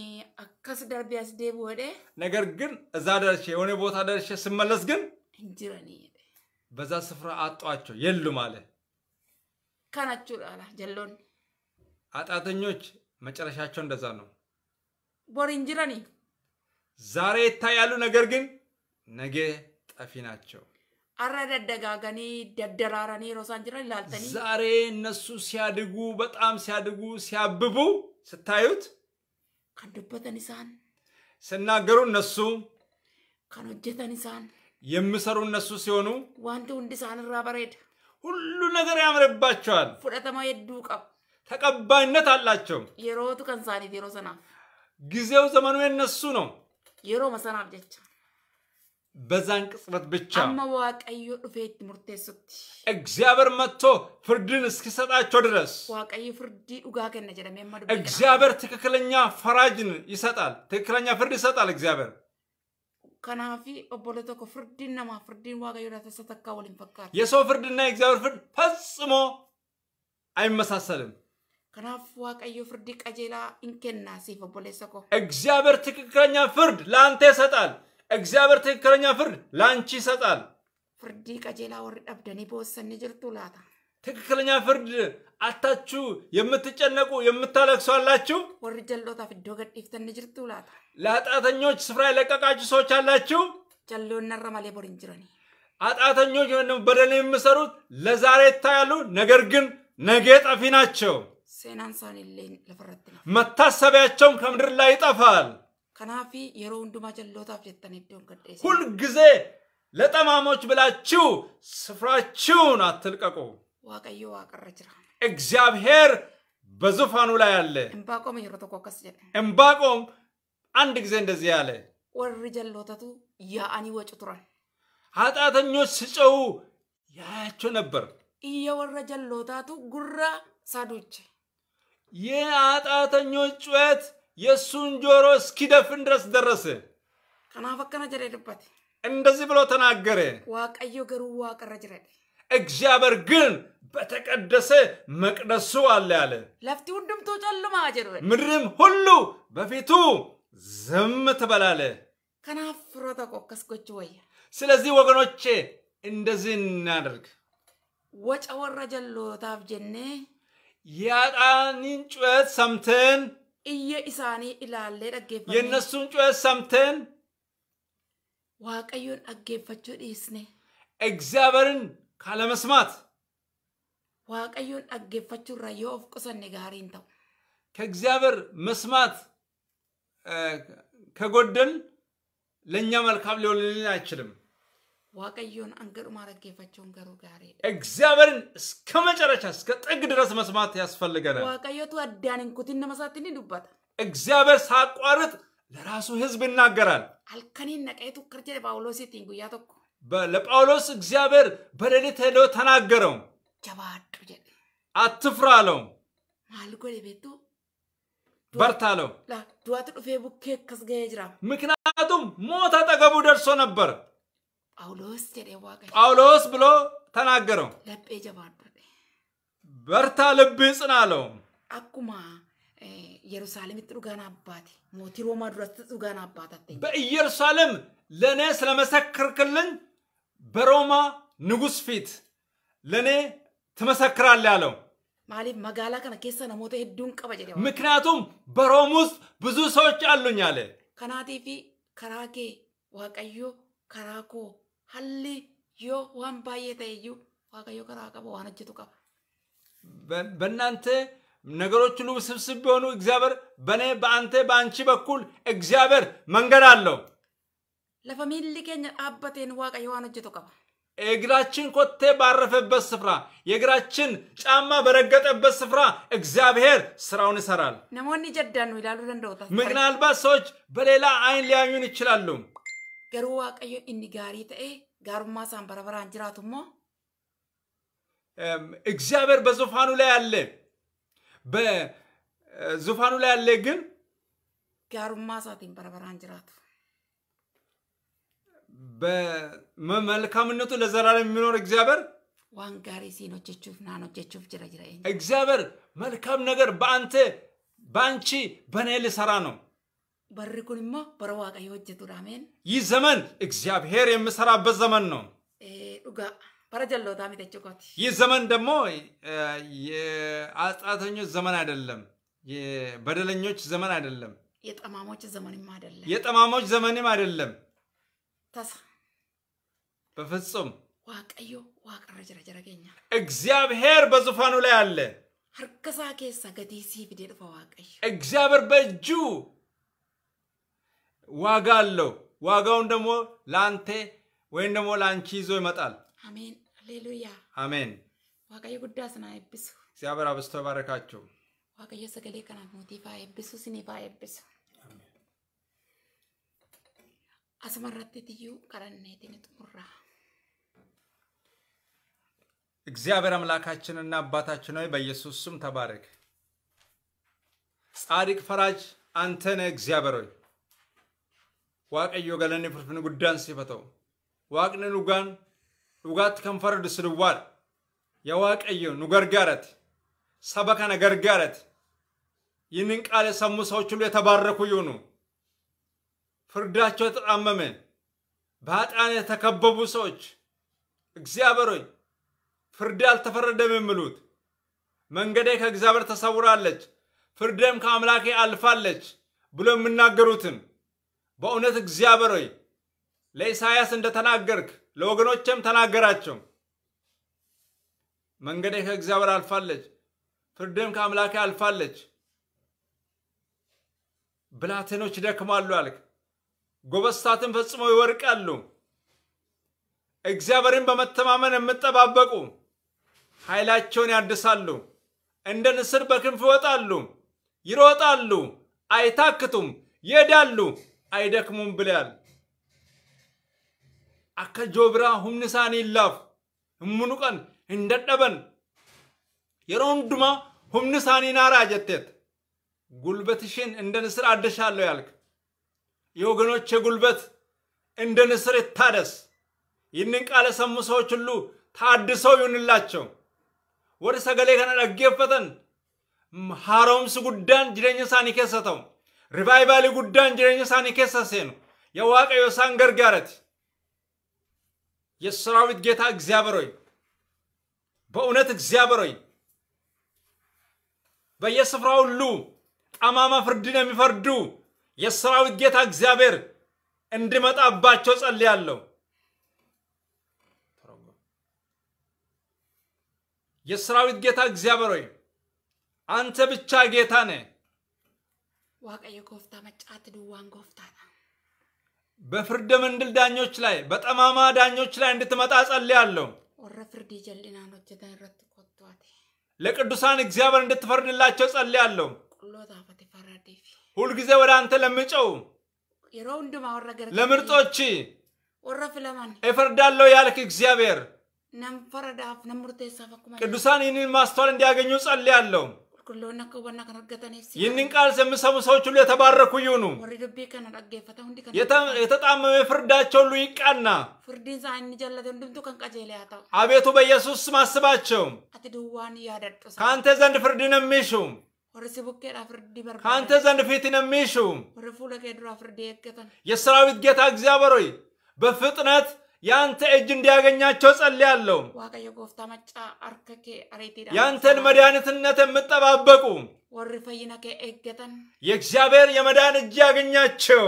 አካስ ደርቤ አስዴቡ ወደ ነገር ግን እዛ ደርሼ የሆነ ቦታ ደርሼ ስመለስ ግን እንጅረኒ በዛ ስፍራ አጧቸው የሉም አለ። ከናቹ ዳላ ጀሎን አጣተኞች መጨረሻቸው እንደዛ ነው። ቦር እንጅረኒ ዛሬ ይታያሉ፣ ነገር ግን ነገ ጠፊ ናቸው። አረደደጋገኒ ደደራረኒ ሮሳ እንጅረኒ ላልተኒ ዛሬ እነሱ ሲያድጉ በጣም ሲያድጉ ሲያብቡ ስታዩት kan dubbatan isaan ሲናገሩ እነሱ kan hojjetan isaan የሚሰሩ እነሱ ሲሆኑ wanti hundi isaanirraa bareeda ሁሉ ነገር ያምርባቸዋል። fudhatama hedduu qabu ተቀባይነት አላቸው። yerootu kan isaaniif yeroo sanaaf ጊዜው ዘመኑ የነሱ ነው። yeroo masanaaf jecha በዛን ቅጽበት ብቻ ዋቀዮ ዱፌት ሙርቴሱት እግዚአብሔር መጥቶ ፍርድን እስኪሰጣቸው ድረስ ዋቀዮ ፍርዲ ዱጋ ከነ ጀደሜ እግዚአብሔር ትክክለኛ ፈራጅን ይሰጣል። ትክክለኛ ፍርድ ይሰጣል እግዚአብሔር። ከናፊ ኦቦሌ ቶኮ ነማ ፍርዲን ዋቀዮ ዳተሰ ተካ ወሊን የሰው ፍርድና የእግዚአብሔር ፍርድ ፈጽሞ አይመሳሰልም። ከናፍ ዋቀዮ ፍርዲ ቀጀላ ኢንኬና ሲፍ ኦቦሌ እግዚአብሔር ትክክለኛ ፍርድ ለአንተ ይሰጣል። እግዚአብሔር ትክክለኛ ፍርድ ላንቺ ይሰጣል። ፍርዲ ቀጀላ ወር ደብደኒ በወሰን ጅርቱ ላታ ትክክለኛ ፍርድ አታችሁ የምትጨነቁ የምታለቅሱ አላችሁ። ወር ጀሎታፍ ዶ ገዲፍተን ጅርቱ ላታ ለኃጢአተኞች ስፍራ የለቀቃችሁ ሰዎች አላችሁ። ጀሎ ነረ ቦር እንጅረኒ ኃጢአተኞች በደል የምሰሩት ለዛሬ ይታያሉ፣ ነገር ግን ነገ ጠፊ ናቸው። መታሰቢያቸውም ከምድር ላይ ይጠፋል። ከናፊ የሮ ሁንዱማ ጀሎታፍ ጀተን ኢዶን ገደሰ ሁልጊዜ ለጠማሞች ብላችሁ ስፍራችሁን አትልቀቁ። ዋቀዮ ዋቀረ ጅራ እግዚአብሔር በዙፋኑ ላይ አለ። እምባቆም የሮ ተኮ አከስ ጀደ እምባቆም አንድ ጊዜ እንደዚህ ያለ ወር ጀሎተቱ ያአኒ ወጭ ቱራን ኃጢአተኞች ሲጮው ያያቸው ነበር። እየወረ ጀሎታቱ ጉራ ሳዶች የኃጢአተኞች ጩኸት የእሱን ጆሮ እስኪደፍን ድረስ ደረሰ። ከናፈከነ ጀረድበት እንደዚህ ብሎ ተናገረ። ዋቀዮ ገሩ ዋቀረ ጅረድ እግዚአብሔር ግን በተቀደሰ መቅደሱ አለ ያለ ለፍቲ ውድምቶ ጨልማ ጀረ ምድርም ሁሉ በፊቱ ዝም ትበላለ። ከናፍሮ ፍሮተ ጎች ወየ ስለዚህ ወገኖቼ እንደዚህ እናደርግ ወጨ ወረ ጀሎታፍ ጀኔ ጩኸት ሰምተን iyya isaanii ilaallee dhaggeeffannee የእነሱን ጩኸት ሰምተን waaqayዮን dhaggeeffachuu dhiisne እግዚአብሔርን ካለመስማት waaqayዮን dhaggeeffachuu irraa yoo of qusanne gaariin ta'u ከእግዚአብሔር መስማት ከጎደል ለእኛ መልካም ሊሆንልን አይችልም። አንገዱ ማረግ የፈቸውን ገሩ ጋር እግዚአብሔርን እስከ መጨረሻ እስከ ጥግ ድረስ መስማት ያስፈልገናል። ዋቀዮቱ አዳንን ኩቲን ነመሳትን ዱባታ እግዚአብሔር ሳቋርጥ ለራሱ ህዝብ ይናገራል። አልከኒን ነቀይቱ ክርቸ ጳውሎሲቲን ቲንጉ ቶኮ ለጳውሎስ እግዚአብሔር በሌሊት ሄዶ ተናገረው። ጀባዱ ጀ አትፍራ አለው። ማልጎ ቤቱ በርታ አለው። ዱዋት ዱፌ ቡኬ ከስገ ጅራ ምክንያቱም ሞት አጠገቡ ደርሶ ነበር። ጳውሎስ ብሎ ተናገረው። ለጴ በርታ፣ ልብ ጽና አለው። አኩማ ጥሩ ዱጋን አባቴ ሞቲ ሮማ ድረስ ዱረስ ዱጋን አባታቴ በኢየሩሳሌም ለእኔ ስለመሰክርክልን በሮማ ንጉሥ ፊት ለእኔ ትመሰክራለህ አለው። ማሊፍ መጋላ ከነ ኬሰ ነሞተ ሄዱን ቀበጀ ጀደ ምክንያቱም በሮም ውስጥ ብዙ ሰዎች አሉኝ አለ። ከናቴፊ ከራኬ ዋቀዮ ከራኮ halli yoo waan baay'ee ta'e waaqayyo karaa qaba waan hojjetu qaba. በእናንተ ነገሮች ሁሉ ውስብስብ ቢሆኑ እግዚአብሔር በእኔ በአንተ በአንቺ በኩል እግዚአብሔር መንገድ አለው። ለፈ ሚልሊ ኬኛ ዳባቴን ዋቀዮ ዋን ሆጀቱ እግራችን ኮቴ ባረፈበት ስፍራ የእግራችን ጫማ በረገጠበት ስፍራ እግዚአብሔር ስራውን ይሰራል። ነሞኒ ጀዳኑ ይላሉ ደንደውታ ምክንያልባት ሰዎች በሌላ አይን ሊያዩን ይችላሉ። garuu waaqayyo inni gaarii ta'e gaarummaa isaan barabaraan jiraatu immoo እግዚአብሔር በዙፋኑ ላይ አለ በዙፋኑ ላይ አለ ግን ጋሩማ ሳቲን በረበራን ጅራቱ በመልካምነቱ ለዘላለም የሚኖር እግዚአብሔር ዋን ጋሪ ሲን ሆጀችፍ ናን ሆጀችፍ ጅራ ጅራ እግዚአብሔር መልካም ነገር በአንተ በአንቺ በእኔ ልሰራ ነው barri kun immoo bara waaqayyo hojjetudha ameen. ይህ ዘመን እግዚአብሔር የምሰራበት ዘመን ነው። ዱጋ በረ ጀሎታ ሚተች ይህ ዘመን ደግሞ የአጣተኞች ዘመን አይደለም፣ የበደለኞች ዘመን አይደለም፣ የጠማሞች ዘመንም አይደለም፣ የጠማሞች ዘመንም አይደለም። ተሳ በፍጹም waaqayዮ waaqarra jira jira keenya እግዚአብሔር በዙፋኑ ላይ አለ። harkasaa keessaa gatii sii fidee waaqayyo እግዚአብሔር በእጁ ዋጋ አለው። ዋጋውን ደግሞ ለአንተ ወይም ደግሞ ለአንቺ ይዞ ይመጣል። አሜን አሌሉያ አሜን። ዋቀዮ ጉዳ ና አይብሱ እግዚአብሔር አብስቶ ይባረካቸው። ዋቀዮ ሰገሌ ከናፍ ሞቲፋ አይብሱ ሲኒፋ አይብሱ አስመራት ትዩ ቀረኔትን ጥሙራ እግዚአብሔር አምላካችንና አባታችን ሆይ በኢየሱስ ስም ተባረክ። ጻድቅ ፈራጅ አንተ ነህ እግዚአብሔር ሆይ waaqayyoo galanni furfinni guddaan siif haa ta'u waaqni dhugaan dhugaatti kan fardu siduwwaadha yaa waaqayyo nu gargaarate saba kana gargaarati ይህንን ቃል የሰሙ ሰዎች ሁሉ የተባረኩ ይሁኑ። ፍርዳቸው የተጣመመ በኃጥአን የተከበቡ ሰዎች እግዚአብሔር ሆይ ፍርድ አልተፈረደም የሚሉት መንገዴ ከእግዚአብሔር ተሰውራለች፣ ፍርዴም ከአምላኬ አልፋለች ብሎ የሚናገሩትን በእውነት እግዚአብሔር ሆይ ለኢሳያስ እንደተናገርክ ለወገኖቼም ተናገራቸው። መንገዴ ከእግዚአብሔር አልፋለች፣ ፍርድም ከአምላኬ አልፋለች። ብላቴኖች ደክማሉ አልክ፣ ጎበሳትን ፈጽሞ ይወርቃሉ። እግዚአብሔርን በመተማመን የምጠባበቁ ኃይላቸውን ያድሳሉ፣ እንደ ንስር በክንፍ ይወጣሉ፣ ይሮጣሉ፣ አይታክቱም፣ ይሄዳሉ፣ አይደክሙም ብለያል አከ ጆብራ ሁምንሳን ይላፍ ህምኑቀን እንደደበን yeroo hundumaa humni isaanii naaraa jetteet ጉልበት ሽን እንደ ንስር አድሻለሁ ያልክ የወገኖቼ ጉልበት እንደ ንስር ይታደስ። ይህንን ቃል የሰሙ ሰዎች ሁሉ ታድሰው ይሁንላቸው። ወደ ሰገሌ ከነ dhaggeeffatan haaromsi guddaan jireenya isaanii keessa rivaayivaalii guddaan jireenya isaanii keessa seenu yaa waaqayyo isaan gargaarati የሰራዊት ጌታ እግዚአብሔር ሆይ በእውነት እግዚአብሔር ሆይ በየስፍራ ሁሉ ጠማማ ፍርድን የሚፈርዱ የሰራዊት ጌታ እግዚአብሔር እንድመጣባቸው ጸልያለሁ። የሰራዊት ጌታ እግዚአብሔር ሆይ አንተ ብቻ ጌታ ነህ። ዋቀየ ጎፍታ መጫት ድዋን ጎፍታና በፍርድ መንድል ዳኞች ላይ በጠማማ ዳኞች ላይ እንድትመጣ ጸልያለሁ። ወረ ፍርድ ይጀልና ነው ረት ቆጥዋት ለቅዱሳን እግዚአብሔር እንድትፈርድላቸው ጸልያለሁ። ቁሎታ ፈቲ ፈራዴፊ ሁልጊዜ ወደ አንተ ለምጨው የሮ ሁንዱማ ወረ ገረ ለምርጦች ወረ ፍለማን እፈርዳለሁ ያልክ እግዚአብሔር ነም ፈረዳፍ ነም ቅዱሳን ይህንን ማስተዋል እንዲያገኙ ጸልያለሁ። ይህንን ቃል የሚሰሙ ሰዎች ሁሉ የተባረኩ ይሁኑ። የተጣመመ ፍርዳቸው ሁሉ ይቃና። አቤቱ በኢየሱስ ከአንተ ዘንድ የሚሹ ከአንተ ዘንድ የሚሹ የሰራዊት ጌታ እግዚአብሔር በፍጥነት ያንተ እጅ እንዲያገኛቸው ጸልያለሁ። ያንተን መድኃኒትነት የምጠባበቁ የእግዚአብሔር የመዳን እጅ ያገኛቸው፣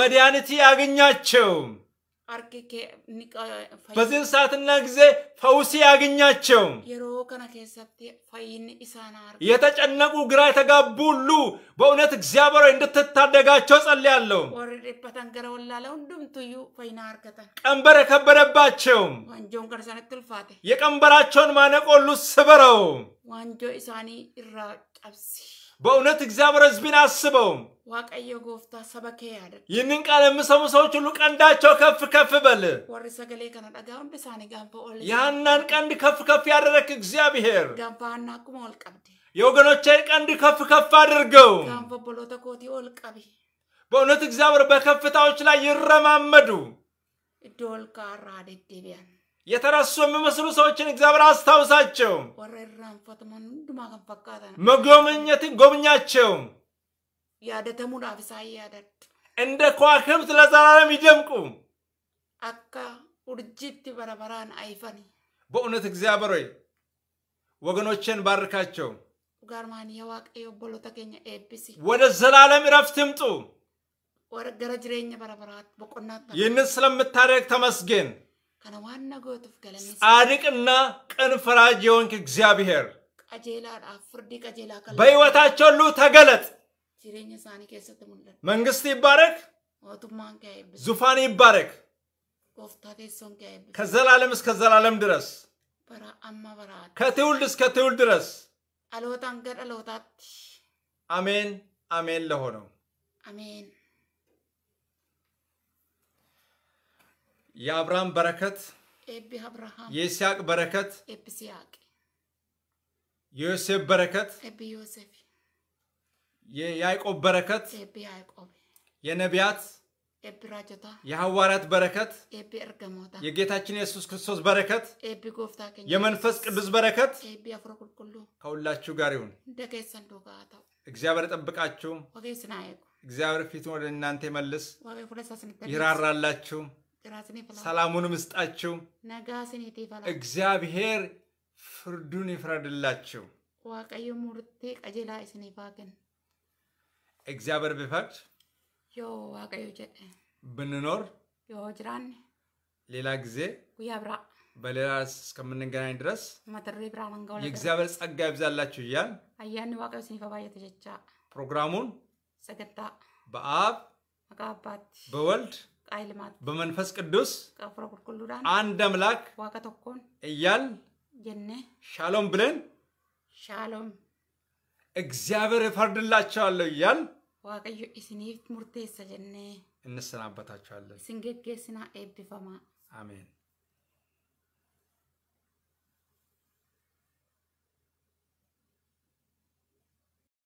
መድኃኒት ያገኛቸው። በዚህን ሰዓትና ጊዜ ፈውሲ ያገኛቸው። የተጨነቁ ግራ የተጋቡ ሁሉ በእውነት እግዚአብሔር እንድትታደጋቸው ጸልያለሁ። ቀንበር የከበደባቸው የቀንበራቸውን ማነቆ ሁሉ ስበረው። ዋንጆ ኢሳኒ በእውነት እግዚአብሔር ህዝብን አስበውም። ዋቀየ ጎፍታ ሰበኬ ያደ ይህንን ቃል የምሰሙ ሰዎች ሁሉ ቀንዳቸው ከፍ ከፍ በል። ወሪ ሰገሌ ከነ ደጋ ሁንድ ያናን ቀንድ ከፍ ከፍ ያደረክ እግዚአብሔር ጋንፋና ቁመ ኦል ቀብዴ የወገኖቼን ቀንድ ከፍ ከፍ አድርገው ጋንፈ ቦሎተ ኮቲ በእውነት እግዚአብሔር በከፍታዎች ላይ ይረማመዱ እዶል ጋራ የተረሱ የሚመስሉ ሰዎችን እግዚአብሔር አስታውሳቸው። መጎብኘትን ጎብኛቸው። እንደ ከዋክብት ለዘላለም ይደምቁ። አካ ውርጅት በረበራን አይፈኒ በእውነት እግዚአብሔር ሆይ ወገኖቼን ባርካቸው። ጋርማን ተገኘ ኤቢሲ ወደ ዘላለም እረፍት ይምጡ። ወረ ገረ ጅሬኛ በረበራት በቆናት ይህንን ስለምታደርግ ተመስገን። ጻድቅና ቅን ፈራጅ የሆንክ እግዚአብሔር በሕይወታቸው ሁሉ ተገለጥ። መንግስት ይባረክ፣ ዙፋን ይባረክ ከዘላለም እስከ ዘላለም ድረስ ከትውልድ እስከ ትውልድ ድረስ አሜን አሜን ለሆነው አሜን የአብርሃም በረከት የይስሐቅ በረከት የዮሴፍ በረከት የያዕቆብ በረከት የነቢያት የሐዋርያት በረከት የጌታችን የሱስ ክርስቶስ በረከት የመንፈስ ቅዱስ በረከት ከሁላችሁ ጋር ይሁን። እግዚአብሔር ጠብቃችሁ፣ እግዚአብሔር ፊቱን ወደ እናንተ ይመልስ፣ ይራራላችሁ። ሰላሙንም ይስጣችሁ። እግዚአብሔር ፍርዱን ይፍረድላችሁ። እግዚአብሔር ቢፈቅድ ብንኖር ሌላ ጊዜ በሌላ እስከምንገናኝ ድረስ የእግዚአብሔር ጸጋ ይብዛላችሁ እያል አያን ዋቀው ሲኒፈባ የተጀቻ ፕሮግራሙን ሰገዳ በአብ በወልድ አይልማት በመንፈስ ቅዱስ ቀፍሮ ቁልቁሉዳን አንድ አምላክ ዋቀ ተኮን እያል ጀነ ሻሎም ብለን ሻሎም እግዚአብሔር እፈርድላቸዋለሁ እያል ዋቀዮ ኢስኒፍ ሙርቴሰ ጀነ እንሰናበታቸዋለን ስንጌት ጌስና አሜን